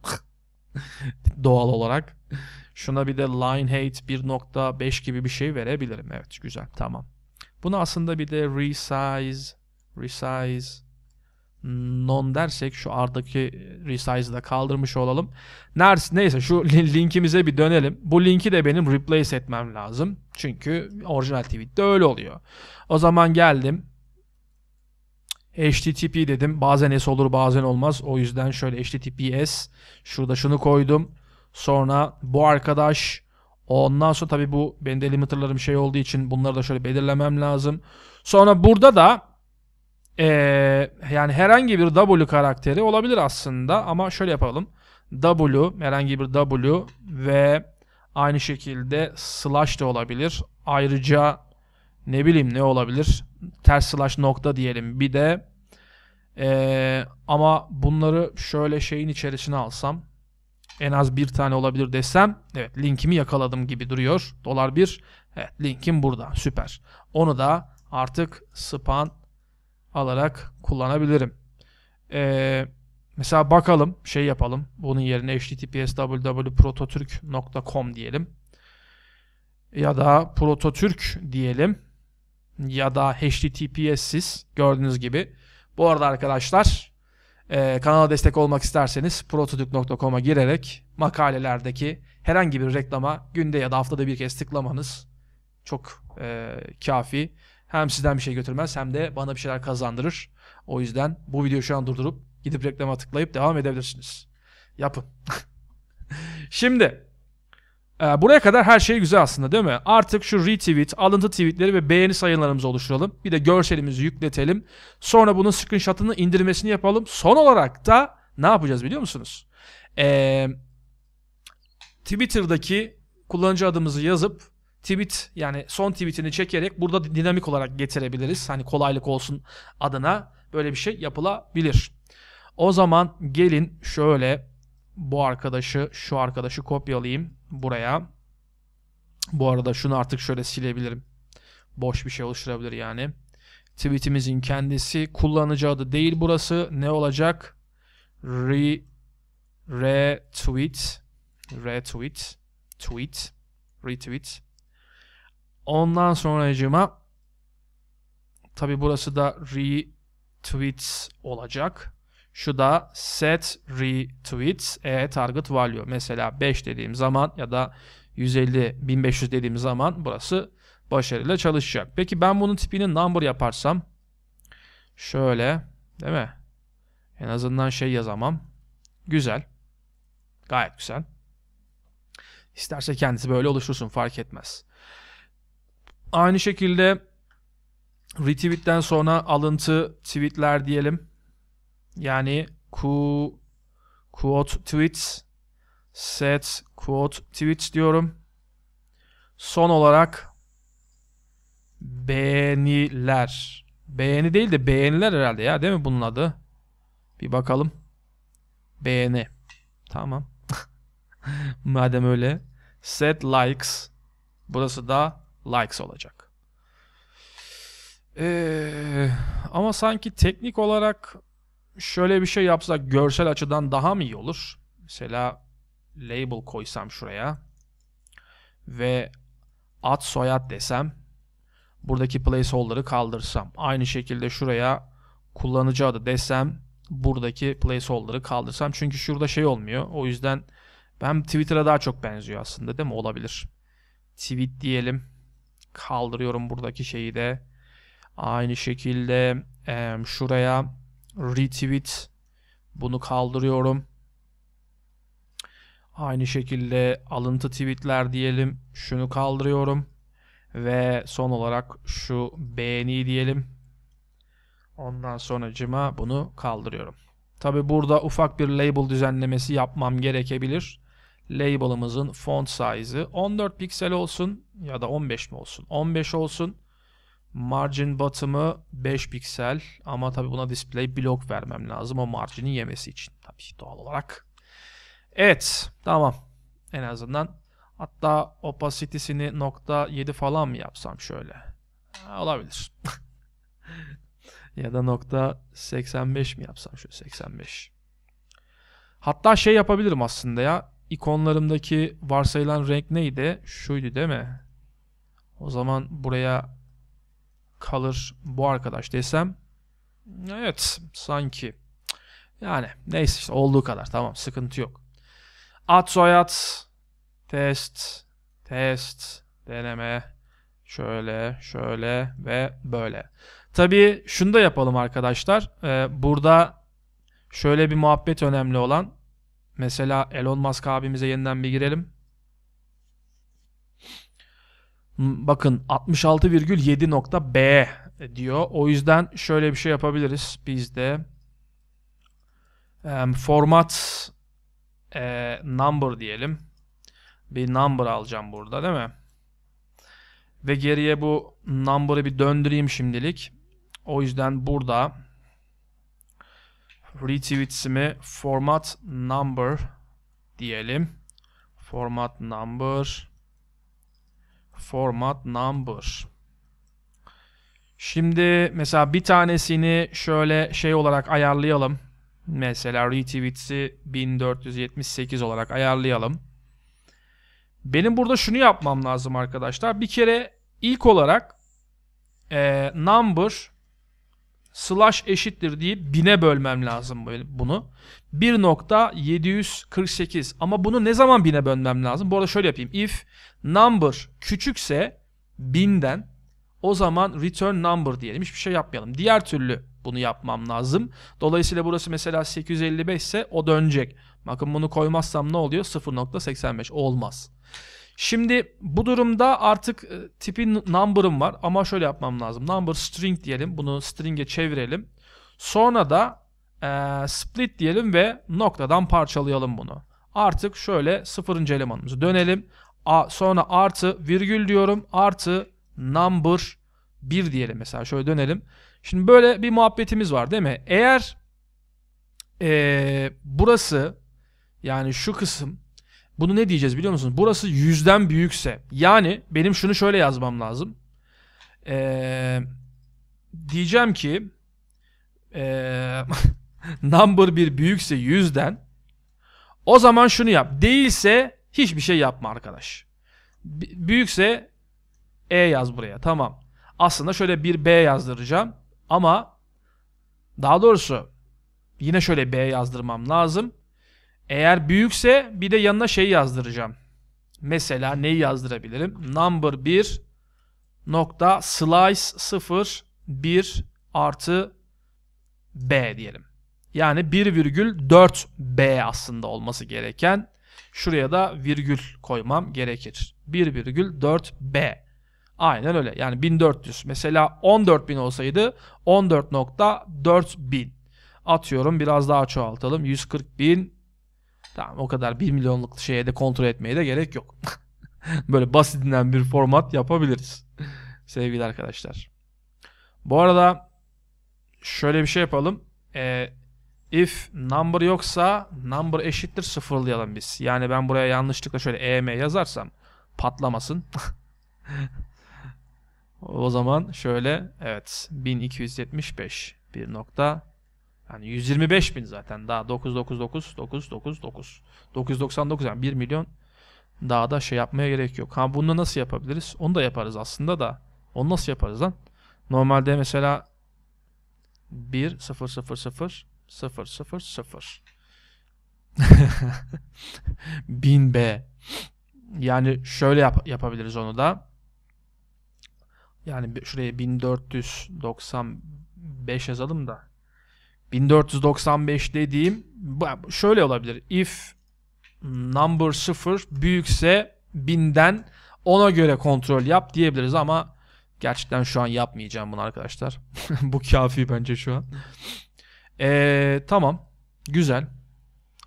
Doğal olarak. Şuna bir de line height 1.5 gibi bir şey verebilirim. Evet güzel tamam. Bunu aslında bir de resize, resize non dersek şu R'daki e, resize'ı da kaldırmış olalım. Ners, Neyse şu linkimize bir dönelim. Bu linki de benim replace etmem lazım. Çünkü orijinal tweet'te öyle oluyor. O zaman geldim. HTTP dedim. Bazen S olur bazen olmaz. O yüzden şöyle HTTPS. Şurada şunu koydum. Sonra bu arkadaş. Ondan sonra tabii bu benim de limiterlarım şey olduğu için bunları da şöyle belirlemem lazım. Sonra burada da ee, yani herhangi bir W karakteri olabilir aslında ama şöyle yapalım. W herhangi bir W ve aynı şekilde slash da olabilir. Ayrıca ne bileyim ne olabilir ters slash nokta diyelim bir de ee, ama bunları şöyle şeyin içerisine alsam en az bir tane olabilir desem evet linkimi yakaladım gibi duruyor dolar bir evet linkim burada süper onu da artık span alarak kullanabilirim ee, mesela bakalım şey yapalım bunun yerine https www.prototürk.com diyelim ya da prototürk diyelim ya da HTTPS'siz gördüğünüz gibi. Bu arada arkadaşlar e, kanala destek olmak isterseniz prototürk.com'a girerek makalelerdeki herhangi bir reklama günde ya da haftada bir kez tıklamanız çok e, kafi. Hem sizden bir şey götürmez hem de bana bir şeyler kazandırır. O yüzden bu videoyu şu an durdurup gidip reklama tıklayıp devam edebilirsiniz. Yapın. Şimdi ee, buraya kadar her şey güzel aslında değil mi? Artık şu retweet, alıntı tweetleri ve beğeni sayılarımızı oluşturalım. Bir de görselimizi yükletelim. Sonra bunun screenshot'ını indirmesini yapalım. Son olarak da ne yapacağız biliyor musunuz? Ee, Twitter'daki kullanıcı adımızı yazıp tweet yani son tweetini çekerek burada dinamik olarak getirebiliriz. Hani kolaylık olsun adına böyle bir şey yapılabilir. O zaman gelin şöyle bu arkadaşı şu arkadaşı kopyalayayım buraya. Bu arada şunu artık şöyle silebilirim. Boş bir şey oluşturabilir yani. Tweetimizin kendisi kullanıcı adı değil burası. Ne olacak? Re retweet retweet tweet retweet. Ondan sonracığıma tabi burası da retweet olacak. Şu da set retweets e target value. Mesela 5 dediğim zaman ya da 150 1500 dediğim zaman burası başarıyla çalışacak. Peki ben bunun tipini number yaparsam şöyle değil mi? En azından şey yazamam. Güzel. Gayet güzel. İsterse kendisi böyle oluşursun, fark etmez. Aynı şekilde retweet'ten sonra alıntı tweetler diyelim. Yani ku quote tweet set quote tweet diyorum. Son olarak beğeniler. Beğeni değil de beğeniler herhalde ya değil mi bunun adı? Bir bakalım. Beğeni. Tamam. Madem öyle. Set likes. Burası da likes olacak. Ee, ama sanki teknik olarak şöyle bir şey yapsak görsel açıdan daha mı iyi olur? Mesela label koysam şuraya ve ad soyad desem buradaki placeholder'ı kaldırsam aynı şekilde şuraya kullanıcı adı desem buradaki placeholder'ı kaldırsam çünkü şurada şey olmuyor o yüzden ben Twitter'a daha çok benziyor aslında değil mi olabilir tweet diyelim kaldırıyorum buradaki şeyi de aynı şekilde e, şuraya Retweet. Bunu kaldırıyorum. Aynı şekilde alıntı tweetler diyelim. Şunu kaldırıyorum. Ve son olarak şu beğeni diyelim. Ondan sonra cima bunu kaldırıyorum. Tabi burada ufak bir label düzenlemesi yapmam gerekebilir. Label'ımızın font size'ı 14 piksel olsun ya da 15 mi olsun? 15 olsun. Margin bottom'ı 5 piksel ama tabi buna display block vermem lazım o margini yemesi için. Tabi doğal olarak. Evet tamam. En azından hatta opacity'sini nokta 7 falan mı yapsam şöyle. Ha, olabilir. ya da nokta 85 mi yapsam şöyle 85. Hatta şey yapabilirim aslında ya. ikonlarımdaki varsayılan renk neydi? Şuydu değil mi? O zaman buraya kalır bu arkadaş desem evet sanki yani neyse işte olduğu kadar tamam sıkıntı yok. at soyad test test deneme şöyle şöyle ve böyle. Tabi şunu da yapalım arkadaşlar. Ee, burada şöyle bir muhabbet önemli olan mesela Elon Musk abimize yeniden bir girelim. Bakın 66,7 nokta B diyor. O yüzden şöyle bir şey yapabiliriz. Biz de format e, number diyelim. Bir number alacağım burada değil mi? Ve geriye bu number'ı bir döndüreyim şimdilik. O yüzden burada retweets'imi format number diyelim. Format number format number. Şimdi mesela bir tanesini şöyle şey olarak ayarlayalım. Mesela retweet'i 1478 olarak ayarlayalım. Benim burada şunu yapmam lazım arkadaşlar. Bir kere ilk olarak e, number slash eşittir deyip bine bölmem lazım bunu. 1.748 ama bunu ne zaman bine bölmem lazım? Bu arada şöyle yapayım. If number küçükse binden o zaman return number diyelim. Hiçbir şey yapmayalım. Diğer türlü bunu yapmam lazım. Dolayısıyla burası mesela 855 ise o dönecek. Bakın bunu koymazsam ne oluyor? 0.85 olmaz. Şimdi bu durumda artık e, tipin number'ım var ama şöyle yapmam lazım. Number string diyelim. Bunu string'e çevirelim. Sonra da e, split diyelim ve noktadan parçalayalım bunu. Artık şöyle sıfırıncı elemanımızı dönelim. A, sonra artı virgül diyorum. Artı number 1 diyelim mesela. Şöyle dönelim. Şimdi böyle bir muhabbetimiz var değil mi? Eğer ee, burası yani şu kısım bunu ne diyeceğiz biliyor musunuz? Burası yüzden büyükse yani benim şunu şöyle yazmam lazım. Ee, diyeceğim ki ee, number bir büyükse yüzden o zaman şunu yap. Değilse Hiçbir şey yapma arkadaş. B büyükse E yaz buraya. Tamam. Aslında şöyle bir B yazdıracağım. Ama daha doğrusu yine şöyle B yazdırmam lazım. Eğer büyükse bir de yanına şey yazdıracağım. Mesela neyi yazdırabilirim? Number 1 nokta slice 0 1 artı B diyelim. Yani 1,4B aslında olması gereken Şuraya da virgül koymam gerekir. 1 virgül 4 b Aynen öyle. Yani 1400. Mesela 14000 olsaydı 14.4000. Atıyorum biraz daha çoğaltalım. 140.000. Tamam o kadar 1 milyonluk şeye de kontrol etmeye de gerek yok. Böyle basitinden bir format yapabiliriz. Sevgili arkadaşlar. Bu arada şöyle bir şey yapalım. Ee, if number yoksa number eşittir sıfırlayalım biz. Yani ben buraya yanlışlıkla şöyle em yazarsam patlamasın. o zaman şöyle evet 1275 bir nokta yani 125 bin zaten daha 999 999 999 yani 1 milyon daha da şey yapmaya gerek yok. Ha bunu nasıl yapabiliriz? Onu da yaparız aslında da. Onu nasıl yaparız lan? Normalde mesela 1 0 0 0 Sıfır sıfır sıfır. Bin B. Yani şöyle yap yapabiliriz onu da. Yani şuraya 1495 yazalım da. 1495 dediğim şöyle olabilir. If number 0 büyükse 1000'den ona göre kontrol yap diyebiliriz ama gerçekten şu an yapmayacağım bunu arkadaşlar. Bu kafi bence şu an. Ee, tamam. Güzel.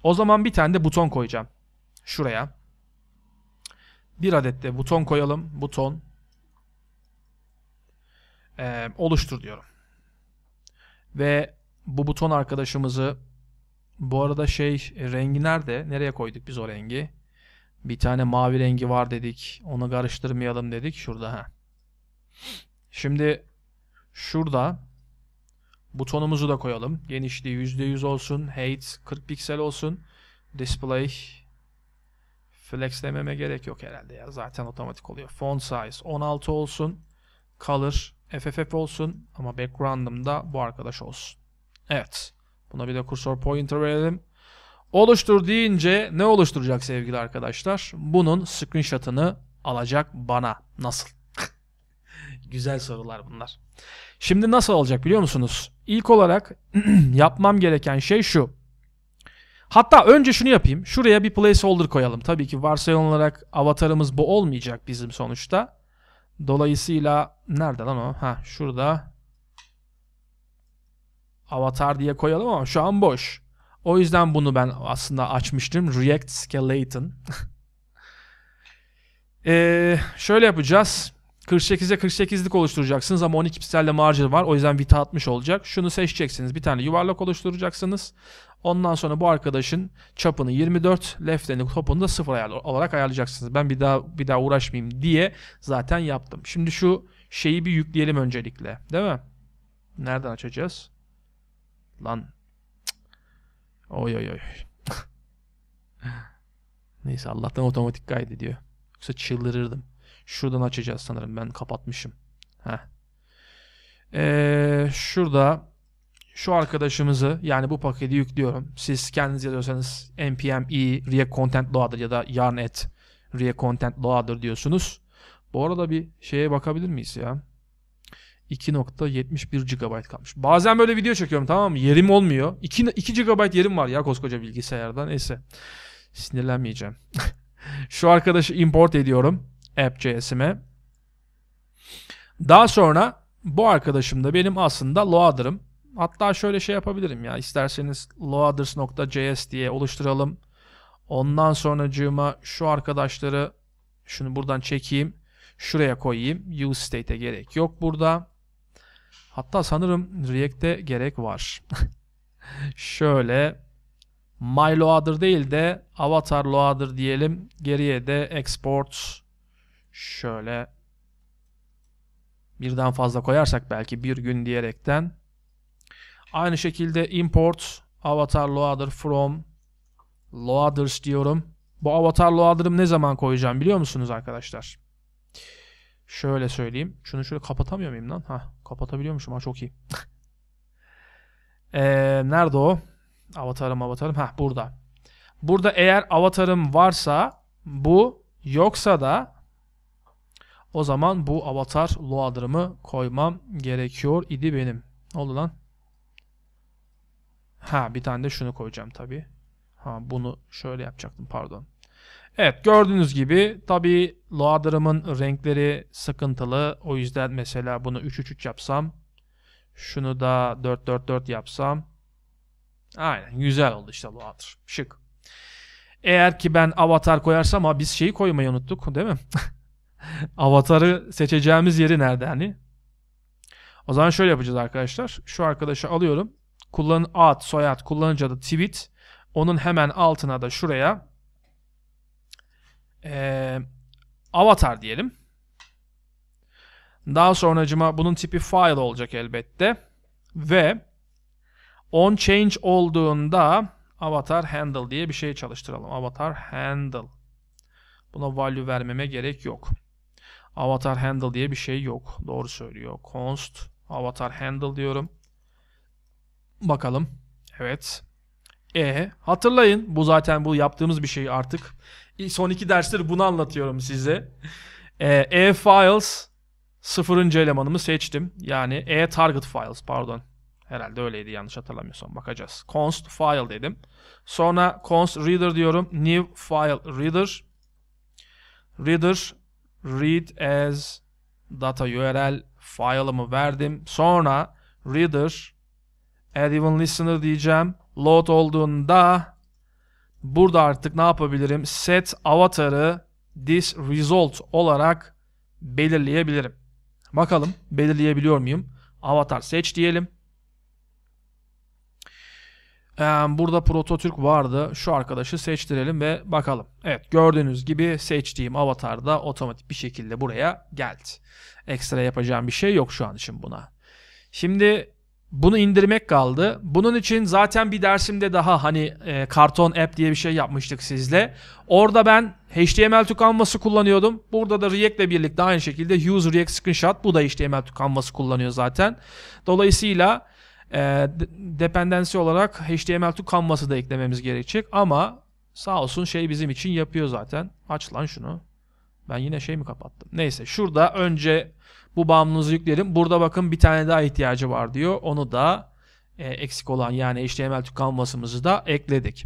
O zaman bir tane de buton koyacağım. Şuraya. Bir adet de buton koyalım. Buton. Ee, oluştur diyorum. Ve bu buton arkadaşımızı bu arada şey rengi nerede? Nereye koyduk biz o rengi? Bir tane mavi rengi var dedik. Onu karıştırmayalım dedik. Şurada ha. Şimdi şurada Butonumuzu da koyalım. Genişliği %100 olsun. Height 40 piksel olsun. Display flexlememe gerek yok herhalde ya. Zaten otomatik oluyor. Font size 16 olsun. Color FFF olsun. Ama background'ım da bu arkadaş olsun. Evet. Buna bir de kursor pointer verelim. Oluştur deyince ne oluşturacak sevgili arkadaşlar? Bunun screenshot'ını alacak bana. Nasıl? Güzel sorular bunlar. Şimdi nasıl olacak biliyor musunuz? İlk olarak yapmam gereken şey şu. Hatta önce şunu yapayım. Şuraya bir placeholder koyalım. Tabii ki varsayılan olarak avatarımız bu olmayacak bizim sonuçta. Dolayısıyla nerede lan o? Ha şurada. Avatar diye koyalım ama şu an boş. O yüzden bunu ben aslında açmıştım. React Skeleton. ee, şöyle yapacağız. 48'e 48'lik oluşturacaksınız ama 12 pikselle margin var. O yüzden vita 60 olacak. Şunu seçeceksiniz. Bir tane yuvarlak oluşturacaksınız. Ondan sonra bu arkadaşın çapını 24, left topunu da 0 olarak ayarlayacaksınız. Ben bir daha bir daha uğraşmayayım diye zaten yaptım. Şimdi şu şeyi bir yükleyelim öncelikle. Değil mi? Nereden açacağız? Lan. Oy oy oy. Neyse Allah'tan otomatik kaydediyor. Yoksa çıldırırdım. Şuradan açacağız sanırım. Ben kapatmışım. Heh. Ee, şurada şu arkadaşımızı yani bu paketi yüklüyorum. Siz kendiniz yazıyorsanız npm i react content loader ya da yarn et react content loader diyorsunuz. Bu arada bir şeye bakabilir miyiz ya? 2.71 GB kalmış. Bazen böyle video çekiyorum tamam mı? Yerim olmuyor. 2, 2 GB yerim var ya koskoca bilgisayardan. Neyse. Sinirlenmeyeceğim. şu arkadaşı import ediyorum app.js'ime. Daha sonra bu arkadaşım da benim aslında loader'ım. Hatta şöyle şey yapabilirim ya isterseniz loaders.js diye oluşturalım. Ondan sonracığıma şu arkadaşları şunu buradan çekeyim. Şuraya koyayım. Use state'e gerek yok burada. Hatta sanırım React'e gerek var. Şöyle my loader değil de avatar loader diyelim. Geriye de exports şöyle birden fazla koyarsak belki bir gün diyerekten. Aynı şekilde import avatar loader from loaders diyorum. Bu avatar loader'ım ne zaman koyacağım biliyor musunuz arkadaşlar? Şöyle söyleyeyim. Şunu şöyle kapatamıyor muyum lan? Ha, kapatabiliyormuşum. Ha çok iyi. ee, nerede o? Avatarım, avatarım. Ha burada. Burada eğer avatarım varsa bu yoksa da o zaman bu avatar loader'ımı koymam gerekiyor idi benim. Ne oldu lan? Ha bir tane de şunu koyacağım tabi. Ha bunu şöyle yapacaktım pardon. Evet gördüğünüz gibi tabi loader'ımın renkleri sıkıntılı. O yüzden mesela bunu 3-3-3 yapsam. Şunu da 4-4-4 yapsam. Aynen güzel oldu işte loader. Şık. Eğer ki ben avatar koyarsam ha biz şeyi koymayı unuttuk değil mi? Avatarı seçeceğimiz yeri nerede hani? O zaman şöyle yapacağız arkadaşlar. Şu arkadaşı alıyorum. Kullanın ad, soyad, kullanıcı adı, tweet. Onun hemen altına da şuraya e, avatar diyelim. Daha sonracıma bunun tipi file olacak elbette. Ve on change olduğunda avatar handle diye bir şey çalıştıralım. Avatar handle. Buna value vermeme gerek yok avatar handle diye bir şey yok. Doğru söylüyor. Const avatar handle diyorum. Bakalım. Evet. E hatırlayın bu zaten bu yaptığımız bir şey artık. Son iki derstir bunu anlatıyorum size. E, e files sıfırıncı elemanımı seçtim. Yani e target files pardon. Herhalde öyleydi yanlış hatırlamıyorsam bakacağız. Const file dedim. Sonra const reader diyorum. New file reader. Reader read as data URL file'ımı verdim. Sonra reader add even listener diyeceğim. Load olduğunda burada artık ne yapabilirim? Set avatar'ı this result olarak belirleyebilirim. Bakalım belirleyebiliyor muyum? Avatar seç diyelim. Burada Prototürk vardı. Şu arkadaşı seçtirelim ve bakalım. Evet gördüğünüz gibi seçtiğim avatar da otomatik bir şekilde buraya geldi. Ekstra yapacağım bir şey yok şu an için buna. Şimdi bunu indirmek kaldı. Bunun için zaten bir dersimde daha hani e, karton app diye bir şey yapmıştık sizle. Orada ben HTML to kullanıyordum. Burada da React ile birlikte aynı şekilde Use React Screenshot bu da HTML to kullanıyor zaten. Dolayısıyla e, dependensi olarak HTML2 Canvas'ı da eklememiz gerekecek ama sağ olsun şey bizim için yapıyor zaten. Aç lan şunu. Ben yine şey mi kapattım? Neyse şurada önce bu bağımlılığı yükleyelim. Burada bakın bir tane daha ihtiyacı var diyor. Onu da e, eksik olan yani HTML2 Canvas'ımızı da ekledik.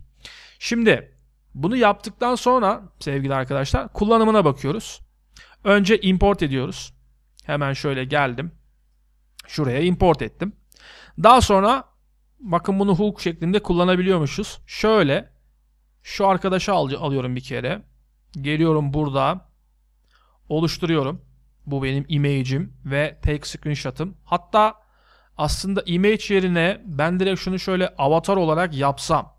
Şimdi bunu yaptıktan sonra sevgili arkadaşlar kullanımına bakıyoruz. Önce import ediyoruz. Hemen şöyle geldim. Şuraya import ettim. Daha sonra bakın bunu hook şeklinde kullanabiliyormuşuz. Şöyle şu arkadaşı al alıyorum bir kere. Geliyorum burada oluşturuyorum. Bu benim image'im ve take screenshot'ım. Hatta aslında image yerine ben direkt şunu şöyle avatar olarak yapsam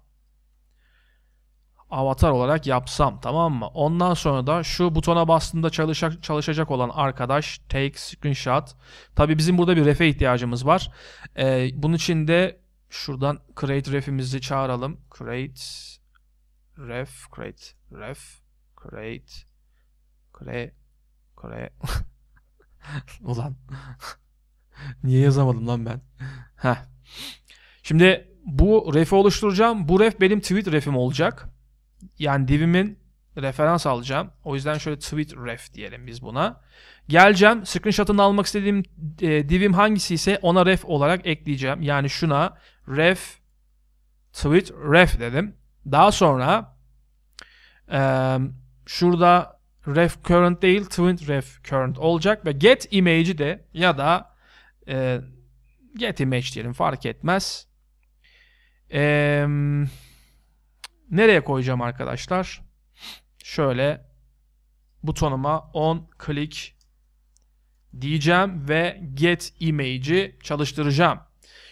avatar olarak yapsam tamam mı? Ondan sonra da şu butona bastığında çalışacak, çalışacak olan arkadaş take screenshot. Tabi bizim burada bir refe ihtiyacımız var. Ee, bunun için de şuradan create ref'imizi çağıralım. Create ref, create ref, create cre, cre. Ulan. Niye yazamadım lan ben? Heh. Şimdi bu ref'i oluşturacağım. Bu ref benim tweet ref'im olacak yani divimin referans alacağım. O yüzden şöyle tweet ref diyelim biz buna. Geleceğim. Screenshot'ını almak istediğim e, divim hangisi ise ona ref olarak ekleyeceğim. Yani şuna ref tweet ref dedim. Daha sonra e, şurada ref current değil tweet ref current olacak ve get image'i de ya da e, get image diyelim fark etmez. Eee Nereye koyacağım arkadaşlar? Şöyle butonuma on click diyeceğim ve get image'i çalıştıracağım.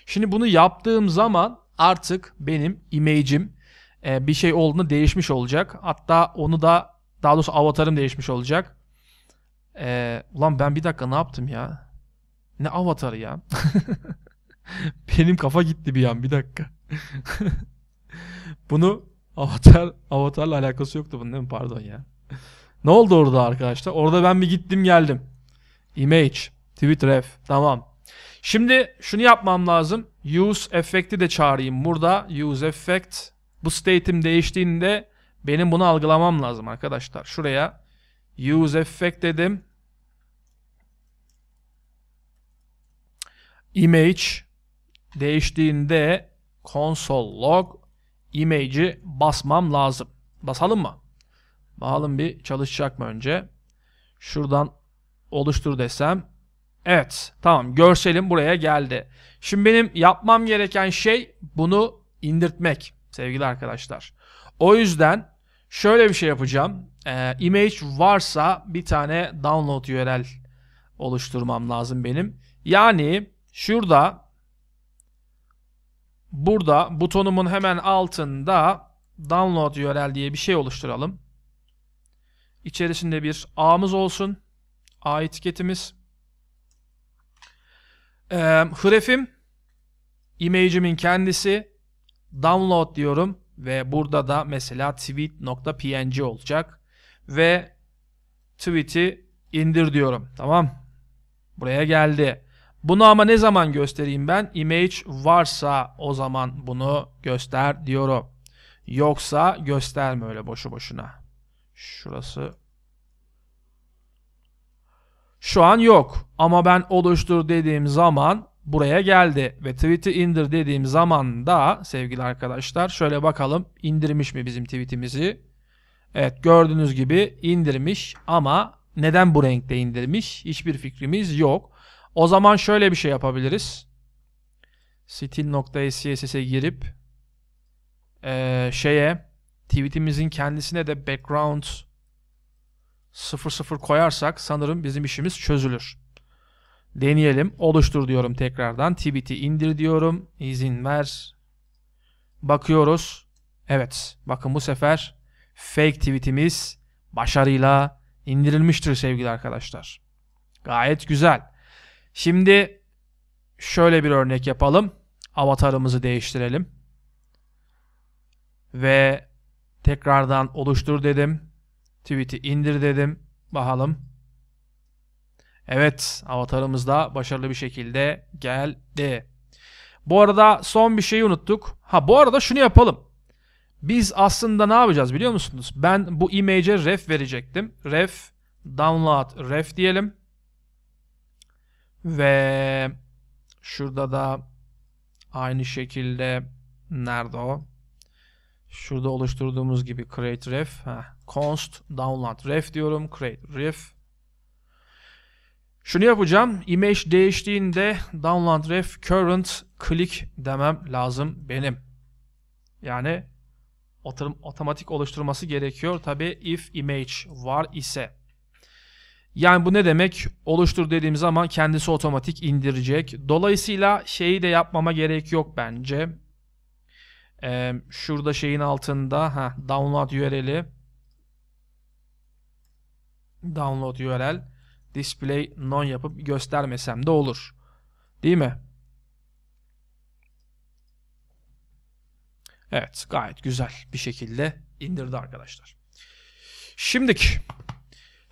Şimdi bunu yaptığım zaman artık benim image'im e, bir şey olduğunu değişmiş olacak. Hatta onu da daha doğrusu avatarım değişmiş olacak. Ee, ulan ben bir dakika ne yaptım ya? Ne avatarı ya? Benim kafa gitti bir an bir dakika. Bunu Avatar Avatar'la alakası yoktu bunun değil mi? Pardon ya. ne oldu orada arkadaşlar? Orada ben bir gittim geldim. Image, tweet ref. Tamam. Şimdi şunu yapmam lazım. Use effect'i de çağırayım. Burada use effect bu state'im değiştiğinde benim bunu algılamam lazım arkadaşlar. Şuraya use effect dedim. Image değiştiğinde console log image'i basmam lazım. Basalım mı? Bakalım bir çalışacak mı önce. Şuradan oluştur desem. Evet tamam görselim buraya geldi. Şimdi benim yapmam gereken şey bunu indirtmek sevgili arkadaşlar. O yüzden şöyle bir şey yapacağım. Ee, image varsa bir tane download URL oluşturmam lazım benim. Yani şurada burada butonumun hemen altında download URL diye bir şey oluşturalım. İçerisinde bir ağımız olsun. A etiketimiz. Ee, hrefim, image'imin kendisi, download diyorum ve burada da mesela tweet.png olacak ve tweet'i indir diyorum. Tamam. Buraya geldi. Bunu ama ne zaman göstereyim ben? Image varsa o zaman bunu göster diyorum. Yoksa gösterme öyle boşu boşuna. Şurası. Şu an yok. Ama ben oluştur dediğim zaman buraya geldi. Ve tweet'i indir dediğim zaman da sevgili arkadaşlar şöyle bakalım indirmiş mi bizim tweet'imizi? Evet gördüğünüz gibi indirmiş ama neden bu renkte indirmiş hiçbir fikrimiz yok. O zaman şöyle bir şey yapabiliriz. Stil.css'e girip ee, şeye tweetimizin kendisine de background 00 koyarsak sanırım bizim işimiz çözülür. Deneyelim. Oluştur diyorum tekrardan. Tweet'i indir diyorum. İzin ver. Bakıyoruz. Evet. Bakın bu sefer fake tweetimiz başarıyla indirilmiştir sevgili arkadaşlar. Gayet güzel. Şimdi şöyle bir örnek yapalım. Avatarımızı değiştirelim. Ve tekrardan oluştur dedim. Tweet'i indir dedim. Bakalım. Evet, avatarımız da başarılı bir şekilde geldi. Bu arada son bir şeyi unuttuk. Ha bu arada şunu yapalım. Biz aslında ne yapacağız biliyor musunuz? Ben bu image'e ref verecektim. Ref, download, ref diyelim. Ve şurada da aynı şekilde nerede o? Şurada oluşturduğumuz gibi create ref. Heh, const download ref diyorum. Create ref. Şunu yapacağım. Image değiştiğinde download ref current click demem lazım benim. Yani otomatik oluşturması gerekiyor. Tabi if image var ise. Yani bu ne demek? Oluştur dediğimiz zaman kendisi otomatik indirecek. Dolayısıyla şeyi de yapmama gerek yok bence. Ee, şurada şeyin altında ha download URL'i download URL display non yapıp göstermesem de olur. Değil mi? Evet gayet güzel bir şekilde indirdi arkadaşlar. Şimdiki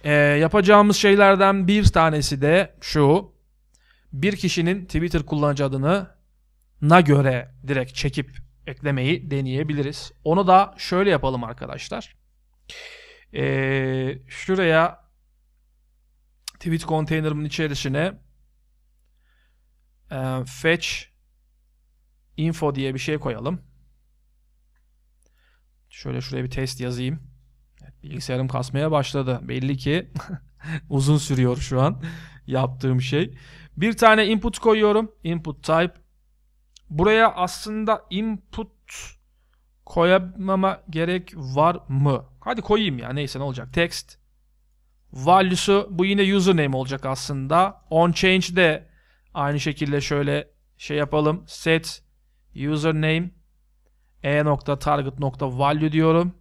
ee, yapacağımız şeylerden bir tanesi de şu. Bir kişinin Twitter kullanıcı na göre direkt çekip eklemeyi deneyebiliriz. Onu da şöyle yapalım arkadaşlar. Ee, şuraya tweet container'ımın içerisine e, fetch info diye bir şey koyalım. Şöyle şuraya bir test yazayım. Bilgisayarım kasmaya başladı. Belli ki uzun sürüyor şu an yaptığım şey. Bir tane input koyuyorum. Input type. Buraya aslında input koyamama gerek var mı? Hadi koyayım ya neyse ne olacak. Text. Value'su bu yine username olacak aslında. On change de aynı şekilde şöyle şey yapalım. Set username e nokta target nokta value diyorum.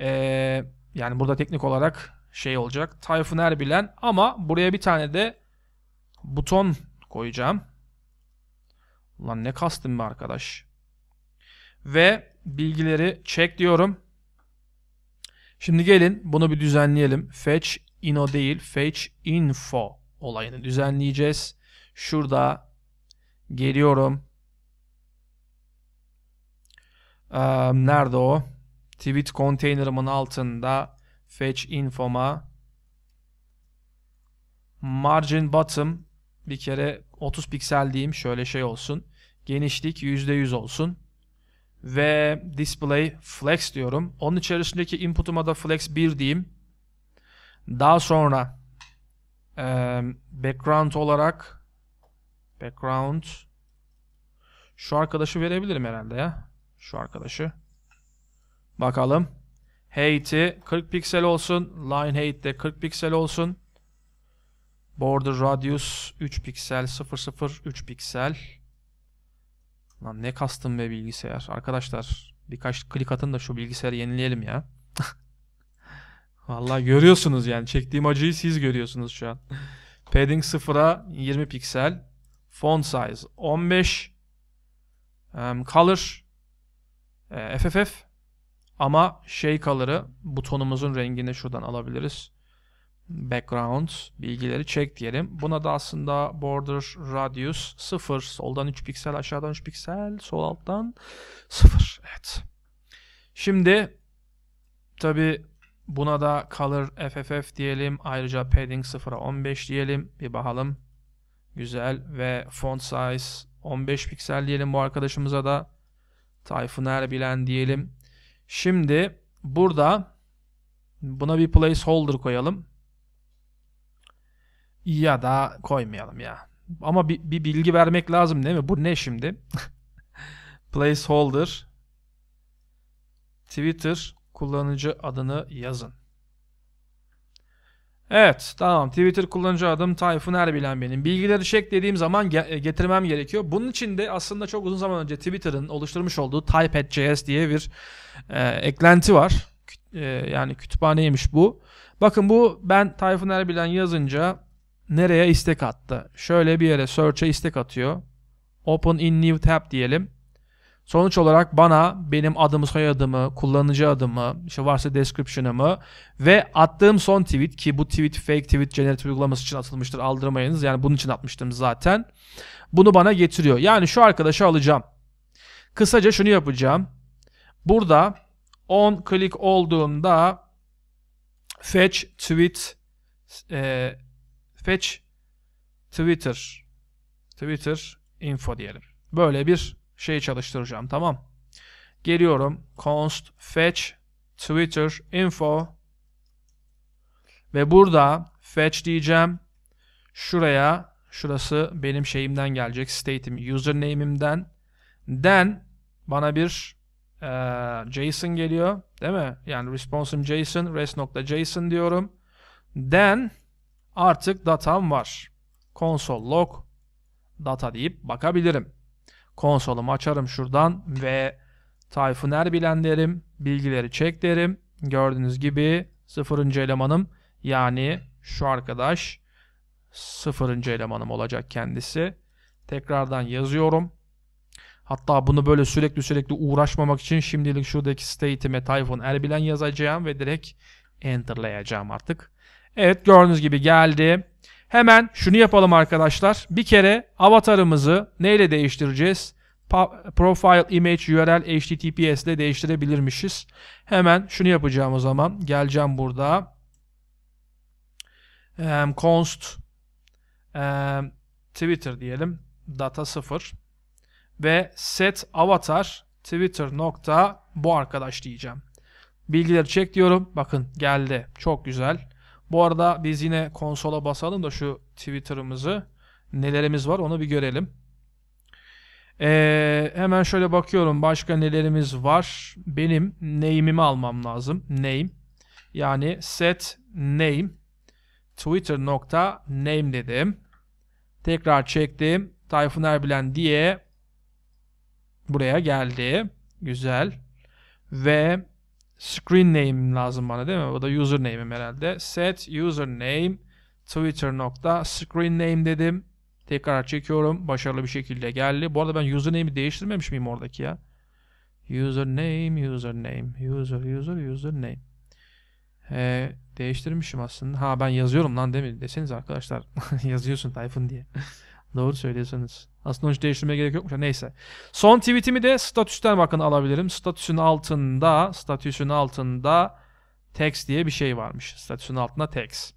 Ee, yani burada teknik olarak şey olacak. Tayfun Erbilen ama buraya bir tane de buton koyacağım. Ulan ne kastım be arkadaş. Ve bilgileri check diyorum. Şimdi gelin bunu bir düzenleyelim. Fetch ino değil fetch info olayını düzenleyeceğiz. Şurada geliyorum. Ee, nerede o? tweet container'ımın altında fetch infoma margin bottom bir kere 30 piksel diyeyim şöyle şey olsun. Genişlik %100 olsun. Ve display flex diyorum. Onun içerisindeki input'uma da flex 1 diyeyim. Daha sonra e, background olarak background şu arkadaşı verebilirim herhalde ya. Şu arkadaşı. Bakalım. Height'i 40 piksel olsun. Line height de 40 piksel olsun. Border radius 3 piksel 00 3 piksel. Lan ne kastım be bilgisayar. Arkadaşlar birkaç klik atın da şu bilgisayarı yenileyelim ya. Vallahi görüyorsunuz yani çektiğim acıyı siz görüyorsunuz şu an. Padding 0'a 20 piksel. Font size 15. Um, color. E, FFF ama şey kalırı butonumuzun rengini şuradan alabiliriz. Background bilgileri çek diyelim. Buna da aslında border radius 0. Soldan 3 piksel aşağıdan 3 piksel sol alttan 0. Evet. Şimdi tabi buna da color fff diyelim. Ayrıca padding 0'a 15 diyelim. Bir bakalım. Güzel ve font size 15 piksel diyelim bu arkadaşımıza da. Tayfun Erbilen diyelim. Şimdi burada buna bir placeholder koyalım. Ya da koymayalım ya. Ama bir, bir bilgi vermek lazım değil mi? Bu ne şimdi? placeholder Twitter kullanıcı adını yazın. Evet tamam Twitter kullanıcı adım Tayfun Erbilen benim. Bilgileri çek dediğim zaman ge- e, getirmem gerekiyor. Bunun için de aslında çok uzun zaman önce Twitter'ın oluşturmuş olduğu type.js diye bir e, eklenti var. E, yani kütüphaneymiş bu. Bakın bu ben Tayfun Erbilen yazınca nereye istek attı? Şöyle bir yere search'e istek atıyor. Open in new tab diyelim. Sonuç olarak bana benim adımı, soyadımı, kullanıcı adımı, işte varsa description'ımı ve attığım son tweet ki bu tweet fake tweet generative uygulaması için atılmıştır aldırmayınız. Yani bunun için atmıştım zaten. Bunu bana getiriyor. Yani şu arkadaşı alacağım. Kısaca şunu yapacağım. Burada on click olduğunda fetch tweet e, fetch Twitter Twitter info diyelim. Böyle bir Şeyi çalıştıracağım tamam. Geliyorum const fetch twitter info ve burada fetch diyeceğim. Şuraya şurası benim şeyimden gelecek state'im username'imden then bana bir e, JSON geliyor değil mi? Yani response'im JSON rest.json diyorum. Then artık datam var. Console log data deyip bakabilirim. Konsolumu açarım şuradan ve Tayfun Erbilen derim. Bilgileri çek derim. Gördüğünüz gibi sıfırıncı elemanım yani şu arkadaş sıfırıncı elemanım olacak kendisi. Tekrardan yazıyorum. Hatta bunu böyle sürekli sürekli uğraşmamak için şimdilik şuradaki state'ime Tayfun Erbilen yazacağım ve direkt enterlayacağım artık. Evet gördüğünüz gibi geldi. Hemen şunu yapalım arkadaşlar. Bir kere avatarımızı neyle değiştireceğiz? Profile Image URL HTTPS ile değiştirebilirmişiz. Hemen şunu yapacağım o zaman. Geleceğim burada. Um, const um, Twitter diyelim. Data 0 ve set avatar twitter nokta bu arkadaş diyeceğim. Bilgileri çek diyorum. Bakın geldi. Çok güzel. Bu arada biz yine konsola basalım da şu Twitter'ımızı nelerimiz var onu bir görelim. Ee, hemen şöyle bakıyorum başka nelerimiz var. Benim name'imi almam lazım. Name. Yani set name twitter nokta name dedim. Tekrar çektim. Tayfun Erbilen diye buraya geldi. Güzel. Ve screen name lazım bana değil mi? Bu da username'im herhalde. Set username twitter nokta screen name dedim. Tekrar çekiyorum. Başarılı bir şekilde geldi. Bu arada ben username'i değiştirmemiş miyim oradaki ya? Username, username, user, user, username. Ee, değiştirmişim aslında. Ha ben yazıyorum lan değil mi? Deseniz arkadaşlar yazıyorsun Tayfun diye. Doğru söylüyorsunuz. Aslında hiç değiştirmeye gerek yokmuş. Neyse. Son tweetimi de statüsten bakın alabilirim. Statüsün altında, statüsün altında text diye bir şey varmış. Statüsün altında text.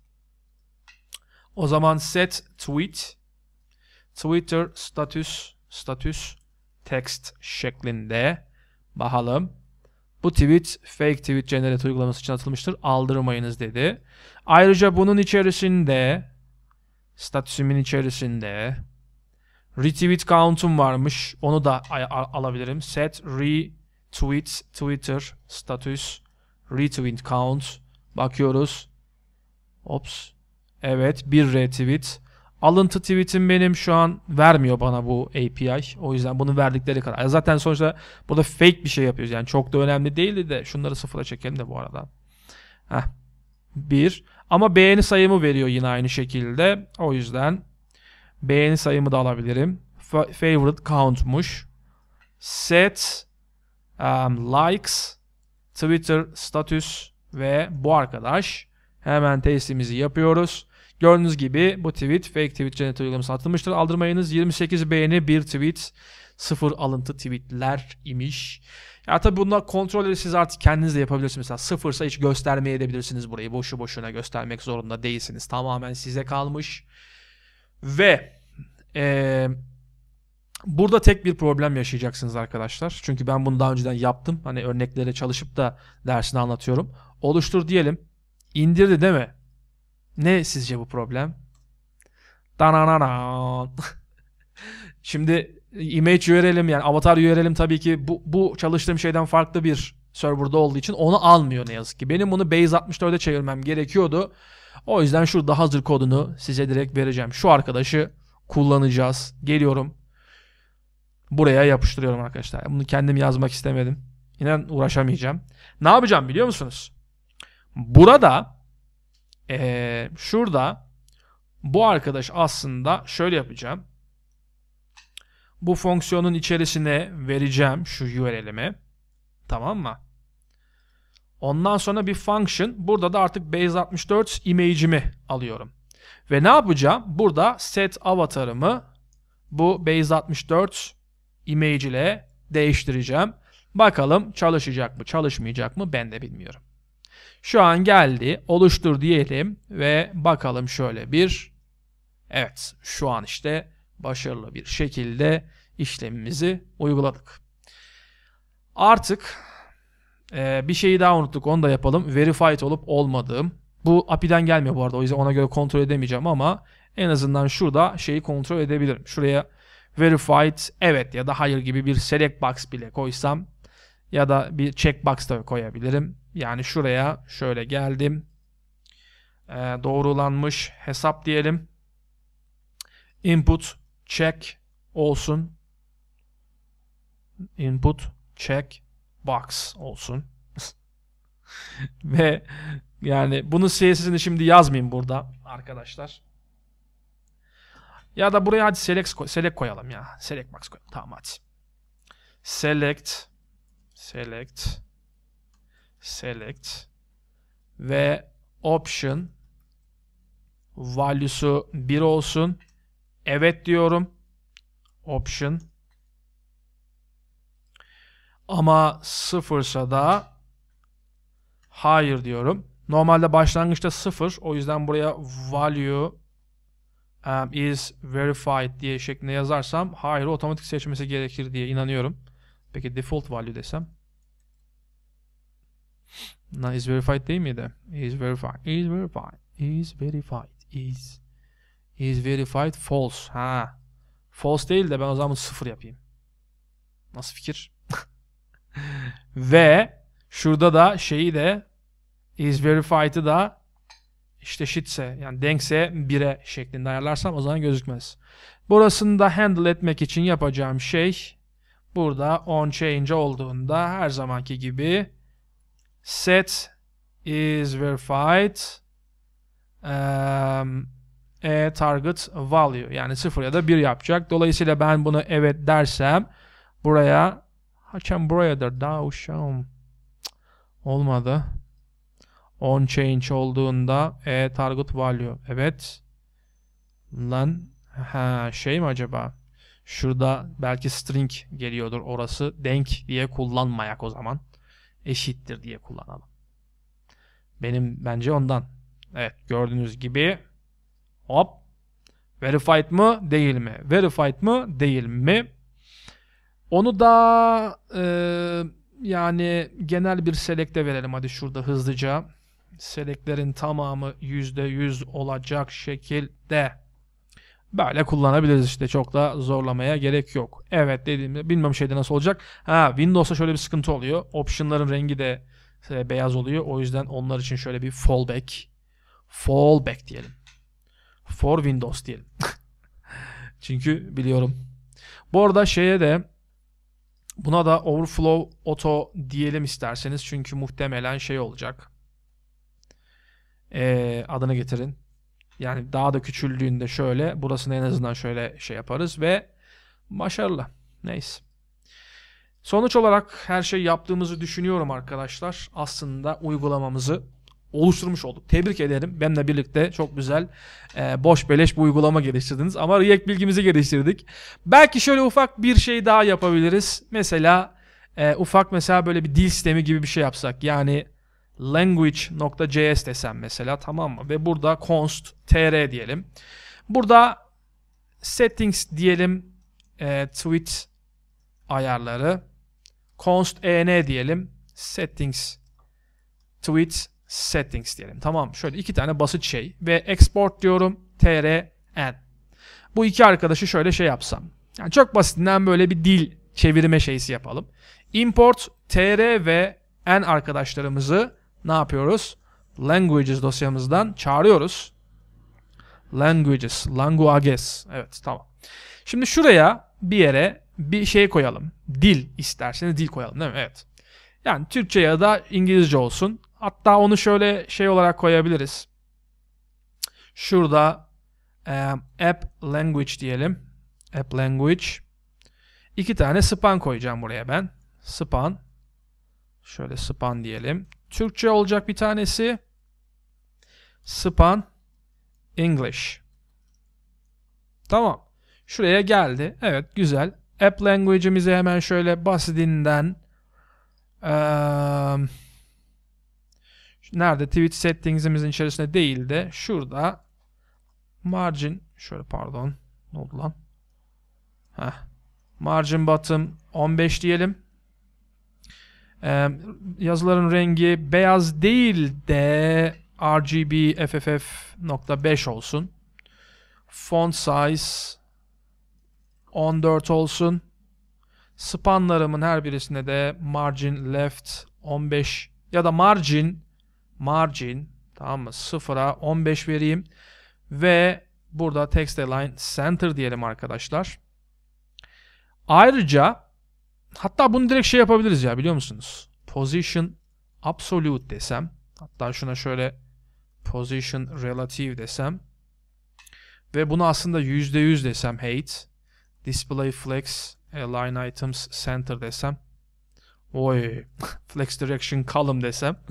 O zaman set tweet Twitter status status text şeklinde bakalım. Bu tweet fake tweet generate uygulaması için atılmıştır. Aldırmayınız dedi. Ayrıca bunun içerisinde Statüsümün içerisinde retweet count'um varmış. Onu da alabilirim. Set retweet Twitter status retweet count. Bakıyoruz. Ops. Evet bir retweet. Alıntı tweetim benim şu an vermiyor bana bu API. O yüzden bunu verdikleri kadar. Zaten sonuçta burada fake bir şey yapıyoruz. Yani çok da önemli değildi de şunları sıfıra çekelim de bu arada. Heh. Bir. Ama beğeni sayımı veriyor yine aynı şekilde. O yüzden beğeni sayımı da alabilirim. F favorite count'muş. Set um, likes, Twitter status ve bu arkadaş. Hemen testimizi yapıyoruz. Gördüğünüz gibi bu tweet fake tweet generator uygulaması atılmıştır. Aldırmayınız 28 beğeni 1 tweet sıfır alıntı tweetler imiş. Ya tabii bunlar kontrolleri siz artık kendiniz de yapabilirsiniz. Mesela sıfırsa hiç göstermeye edebilirsiniz burayı. Boşu boşuna göstermek zorunda değilsiniz. Tamamen size kalmış. Ve e, burada tek bir problem yaşayacaksınız arkadaşlar. Çünkü ben bunu daha önceden yaptım. Hani örneklere çalışıp da dersini anlatıyorum. Oluştur diyelim. İndirdi değil mi? Ne sizce bu problem? Danananan. Şimdi image URL'im yani avatar URL'im tabii ki bu, bu çalıştığım şeyden farklı bir serverda olduğu için onu almıyor ne yazık ki. Benim bunu base 64'e çevirmem gerekiyordu. O yüzden şurada hazır kodunu size direkt vereceğim. Şu arkadaşı kullanacağız. Geliyorum. Buraya yapıştırıyorum arkadaşlar. Bunu kendim yazmak istemedim. İnan uğraşamayacağım. Ne yapacağım biliyor musunuz? Burada ee, şurada bu arkadaş aslında şöyle yapacağım bu fonksiyonun içerisine vereceğim şu URL'imi. Tamam mı? Ondan sonra bir function. Burada da artık base64 image'imi alıyorum. Ve ne yapacağım? Burada set avatarımı bu base64 image ile değiştireceğim. Bakalım çalışacak mı çalışmayacak mı ben de bilmiyorum. Şu an geldi. Oluştur diyelim ve bakalım şöyle bir. Evet şu an işte başarılı bir şekilde işlemimizi uyguladık. Artık e, bir şeyi daha unuttuk onu da yapalım. Verified olup olmadığım. Bu API'den gelmiyor bu arada o yüzden ona göre kontrol edemeyeceğim ama en azından şurada şeyi kontrol edebilirim. Şuraya verified evet ya da hayır gibi bir select box bile koysam ya da bir checkbox da koyabilirim. Yani şuraya şöyle geldim. Ee, doğrulanmış hesap diyelim. Input check olsun. Input check box olsun. Ve yani bunu CSS'ini şimdi yazmayayım burada arkadaşlar. Ya da buraya hadi select, select koyalım ya. Select box koyalım. Tamam hadi. Select select select ve option value'su 1 olsun. Evet diyorum. Option. Ama sıfırsa da hayır diyorum. Normalde başlangıçta sıfır. O yüzden buraya value um, is verified diye şeklinde yazarsam hayır otomatik seçmesi gerekir diye inanıyorum. Peki default value desem. is verified değil miydi? Is verified. Is verified. Is verified. Is is verified false. Ha. False değil de ben o zaman sıfır yapayım. Nasıl fikir? Ve şurada da şeyi de is verified'ı da işte shitse yani denkse 1'e şeklinde ayarlarsam o zaman gözükmez. Burasını da handle etmek için yapacağım şey burada on change olduğunda her zamanki gibi set is verified um, e, target value yani 0 ya da 1 yapacak. Dolayısıyla ben bunu evet dersem buraya Hacem burayadır. Daha uşağım. Olmadı. On change olduğunda e target value. Evet. Lan ha şey mi acaba? Şurada belki string geliyordur. Orası denk diye kullanmayak o zaman. Eşittir diye kullanalım. Benim bence ondan. Evet gördüğünüz gibi Hop. Verified mı değil mi? Verified mı değil mi? Onu da e, yani genel bir selekte verelim hadi şurada hızlıca. Seleklerin tamamı %100 olacak şekilde. Böyle kullanabiliriz işte çok da zorlamaya gerek yok. Evet dediğimde bilmem şeyde nasıl olacak. Ha Windows'ta şöyle bir sıkıntı oluyor. Option'ların rengi de e, beyaz oluyor. O yüzden onlar için şöyle bir fallback fallback diyelim for Windows diyelim. Çünkü biliyorum. Bu arada şeye de buna da overflow auto diyelim isterseniz. Çünkü muhtemelen şey olacak. Ee, adını getirin. Yani daha da küçüldüğünde şöyle burasını en azından şöyle şey yaparız ve başarılı. Neyse. Sonuç olarak her şey yaptığımızı düşünüyorum arkadaşlar. Aslında uygulamamızı oluşturmuş olduk. Tebrik ederim. Benimle birlikte çok güzel e, boş beleş bu uygulama geliştirdiniz. Ama React bilgimizi geliştirdik. Belki şöyle ufak bir şey daha yapabiliriz. Mesela e, ufak mesela böyle bir dil sistemi gibi bir şey yapsak. Yani language.js desem mesela tamam mı? Ve burada const tr diyelim. Burada settings diyelim e, tweet ayarları const en diyelim settings tweet settings diyelim. Tamam şöyle iki tane basit şey ve export diyorum trn. Bu iki arkadaşı şöyle şey yapsam. Yani çok basitinden böyle bir dil çevirme şeysi yapalım. Import tr ve n arkadaşlarımızı ne yapıyoruz? Languages dosyamızdan çağırıyoruz. Languages, languages. Evet tamam. Şimdi şuraya bir yere bir şey koyalım. Dil isterseniz dil koyalım değil mi? Evet. Yani Türkçe ya da İngilizce olsun. Hatta onu şöyle şey olarak koyabiliriz. Şurada e, app language diyelim. App language. İki tane span koyacağım buraya ben. Span. Şöyle span diyelim. Türkçe olacak bir tanesi. Span English. Tamam. Şuraya geldi. Evet güzel. App language'imizi hemen şöyle basitinden eee nerede Twitch settings'imizin içerisinde değil de şurada margin şöyle pardon ne oldu lan? Heh. Margin bottom 15 diyelim. Ee, yazıların rengi beyaz değil de RGB FFF.5 olsun. Font size 14 olsun. Spanlarımın her birisine de margin left 15 ya da margin margin tamam mı? Sıfıra 15 vereyim. Ve burada text align center diyelim arkadaşlar. Ayrıca hatta bunu direkt şey yapabiliriz ya biliyor musunuz? Position absolute desem. Hatta şuna şöyle position relative desem. Ve bunu aslında %100 desem height. Display flex align eh, items center desem. Oy flex direction column desem.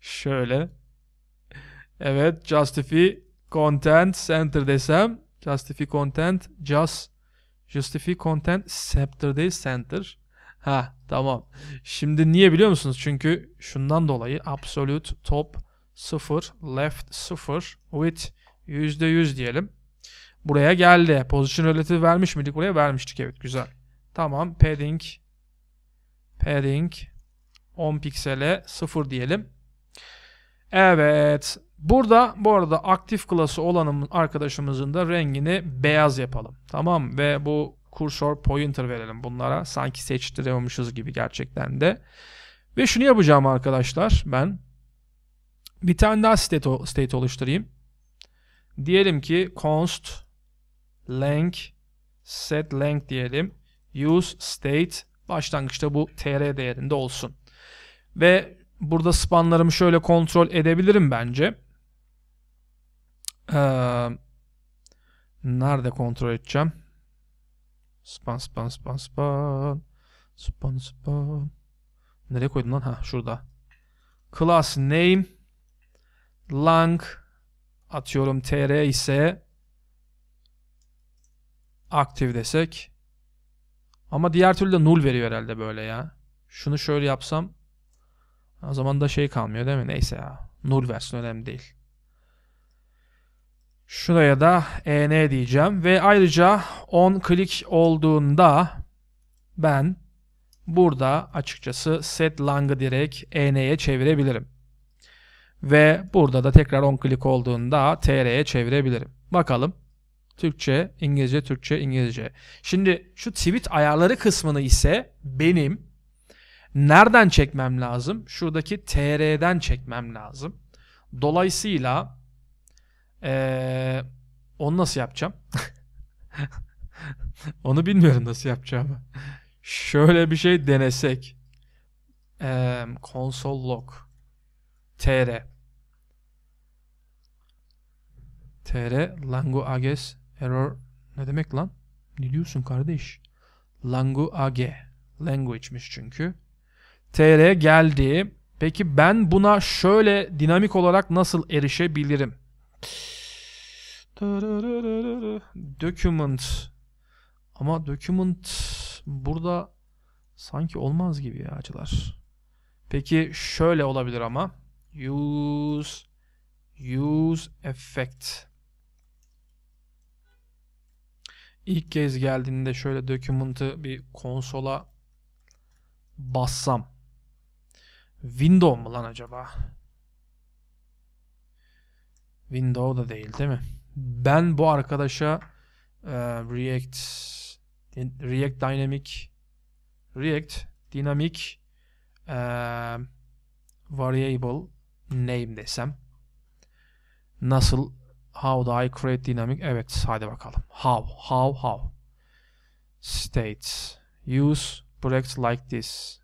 Şöyle. Evet justify content center desem justify content just justify content center değil center. Ha tamam. Şimdi niye biliyor musunuz? Çünkü şundan dolayı absolute top 0 left 0 with %100 diyelim. Buraya geldi. Position relative vermiş miydik buraya? Vermiştik evet güzel. Tamam padding padding 10 piksele 0 diyelim. Evet. Burada bu arada aktif klası olan arkadaşımızın da rengini beyaz yapalım. Tamam ve bu kursor pointer verelim bunlara. Sanki seçtiremiyormuşuz gibi gerçekten de. Ve şunu yapacağım arkadaşlar ben. Bir tane daha state, state oluşturayım. Diyelim ki const length set length diyelim. Use state başlangıçta bu tr değerinde olsun. Ve Burada spanlarımı şöyle kontrol edebilirim bence. Ee, nerede kontrol edeceğim? Span span span span. Span span. Nereye koydum lan? Ha şurada. Class name lang atıyorum tr ise aktif desek. Ama diğer türlü de null veriyor herhalde böyle ya. Şunu şöyle yapsam o zaman da şey kalmıyor değil mi? Neyse ya. Null versin önemli değil. Şuraya da en diyeceğim. Ve ayrıca 10 klik olduğunda ben burada açıkçası set lang'ı direkt en'ye çevirebilirim. Ve burada da tekrar 10 klik olduğunda tr'ye çevirebilirim. Bakalım. Türkçe, İngilizce, Türkçe, İngilizce. Şimdi şu tweet ayarları kısmını ise benim Nereden çekmem lazım? Şuradaki TR'den çekmem lazım. Dolayısıyla ee, onu nasıl yapacağım? onu bilmiyorum nasıl yapacağımı. Şöyle bir şey denesek. Ee, console log tr tr languages error ne demek lan? Ne diyorsun kardeş? Language. Language'miş çünkü. Tr geldi. Peki ben buna şöyle dinamik olarak nasıl erişebilirim? Document. Ama document burada sanki olmaz gibi ya acılar. Peki şöyle olabilir ama. Use use effect. İlk kez geldiğinde şöyle dokümanı bir konsola bassam. Window mu lan acaba? Window da değil değil mi? Ben bu arkadaşa e, React React Dynamic React Dynamic e, Variable Name desem nasıl how do I create dynamic evet hadi bakalım how how how states use breaks like this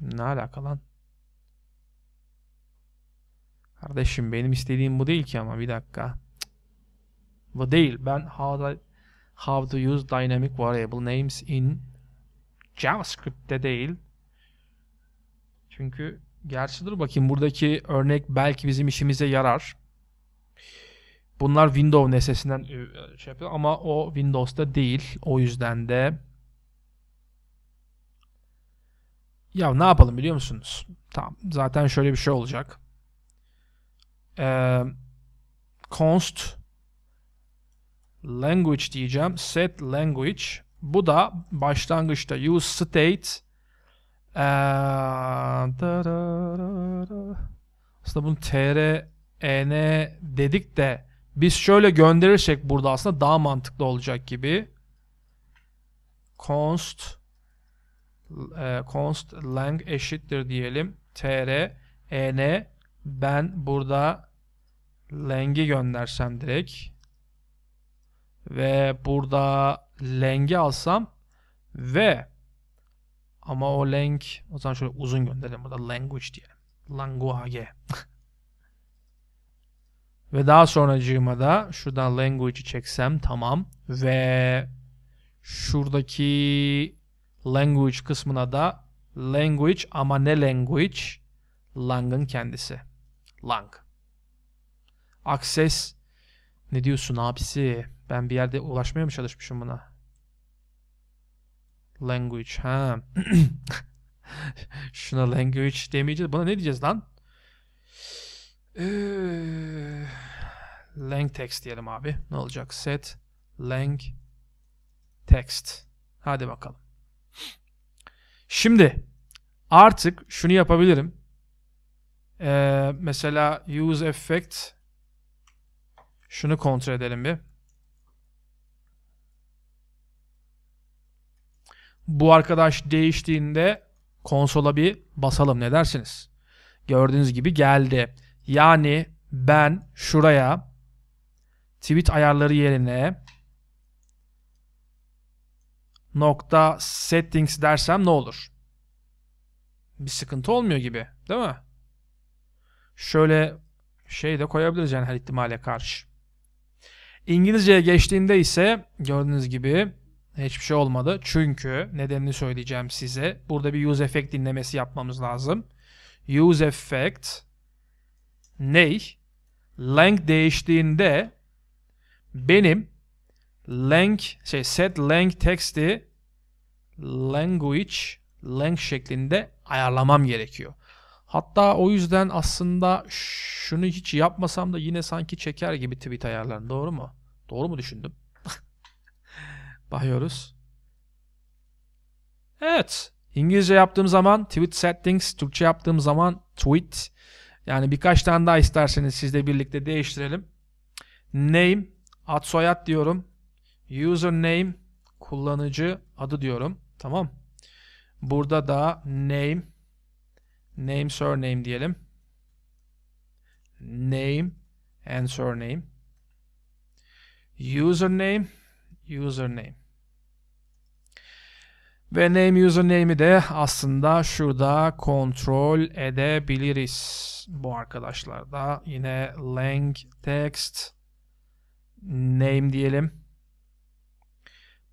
ne alaka lan Kardeşim benim istediğim bu değil ki ama bir dakika. Bu değil. Ben how, da, how to use dynamic variable names in JavaScript'te değil. Çünkü gerçi dur bakayım buradaki örnek belki bizim işimize yarar. Bunlar Windows nesesinden e, şey yapıyor ama o Windows'ta değil. O yüzden de ya ne yapalım biliyor musunuz? Tamam. Zaten şöyle bir şey olacak const language diyeceğim. Set language. Bu da başlangıçta use state e, da, da, da, da. aslında bunu tr en dedik de biz şöyle gönderirsek burada aslında daha mantıklı olacak gibi. Const e, const lang eşittir diyelim. tr en ben burada Leng'i göndersem direkt ve burada Leng'i alsam ve ama o Leng o zaman şöyle uzun gönderelim burada language diye Language. ve daha sonracığıma da şuradan language'i çeksem tamam ve şuradaki language kısmına da language ama ne language? Lang'ın kendisi. Lang. Akses. Ne diyorsun abisi? Ben bir yerde ulaşmaya mı çalışmışım buna? Language. Ha. Şuna language demeyeceğiz. Buna ne diyeceğiz lan? Ee, lang text diyelim abi. Ne olacak? Set lang text. Hadi bakalım. Şimdi artık şunu yapabilirim. Ee, mesela use effect şunu kontrol edelim bir. Bu arkadaş değiştiğinde konsola bir basalım ne dersiniz? Gördüğünüz gibi geldi. Yani ben şuraya tweet ayarları yerine nokta settings dersem ne olur? Bir sıkıntı olmuyor gibi değil mi? Şöyle şey de koyabiliriz yani her ihtimale karşı. İngilizceye geçtiğinde ise gördüğünüz gibi hiçbir şey olmadı. Çünkü nedenini söyleyeceğim size. Burada bir use effect dinlemesi yapmamız lazım. Use effect ney? Length değiştiğinde benim length şey set length text'i language length şeklinde ayarlamam gerekiyor. Hatta o yüzden aslında şunu hiç yapmasam da yine sanki çeker gibi tweet ayarlarım. Doğru mu? Doğru mu düşündüm? Bakıyoruz. Evet. İngilizce yaptığım zaman tweet settings, Türkçe yaptığım zaman tweet. Yani birkaç tane daha isterseniz sizle birlikte değiştirelim. Name, ad soyad diyorum. Username, kullanıcı adı diyorum. Tamam. Burada da name, name surname diyelim. Name and surname username username ve name username'i de aslında şurada kontrol edebiliriz. Bu arkadaşlar da yine lang text name diyelim.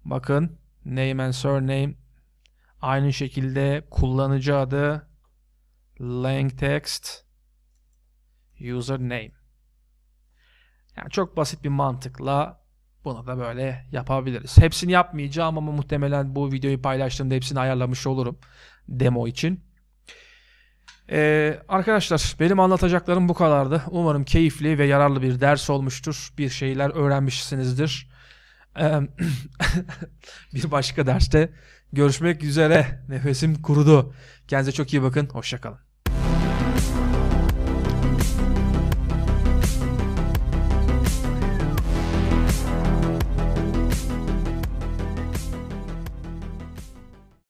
Bakın name and surname aynı şekilde kullanıcı adı lang text username. Yani çok basit bir mantıkla bunu da böyle yapabiliriz. Hepsini yapmayacağım ama muhtemelen bu videoyu paylaştığımda hepsini ayarlamış olurum demo için. Ee, arkadaşlar benim anlatacaklarım bu kadardı. Umarım keyifli ve yararlı bir ders olmuştur. Bir şeyler öğrenmişsinizdir. Ee, bir başka derste görüşmek üzere. Nefesim kurudu. Kendinize çok iyi bakın. Hoşçakalın.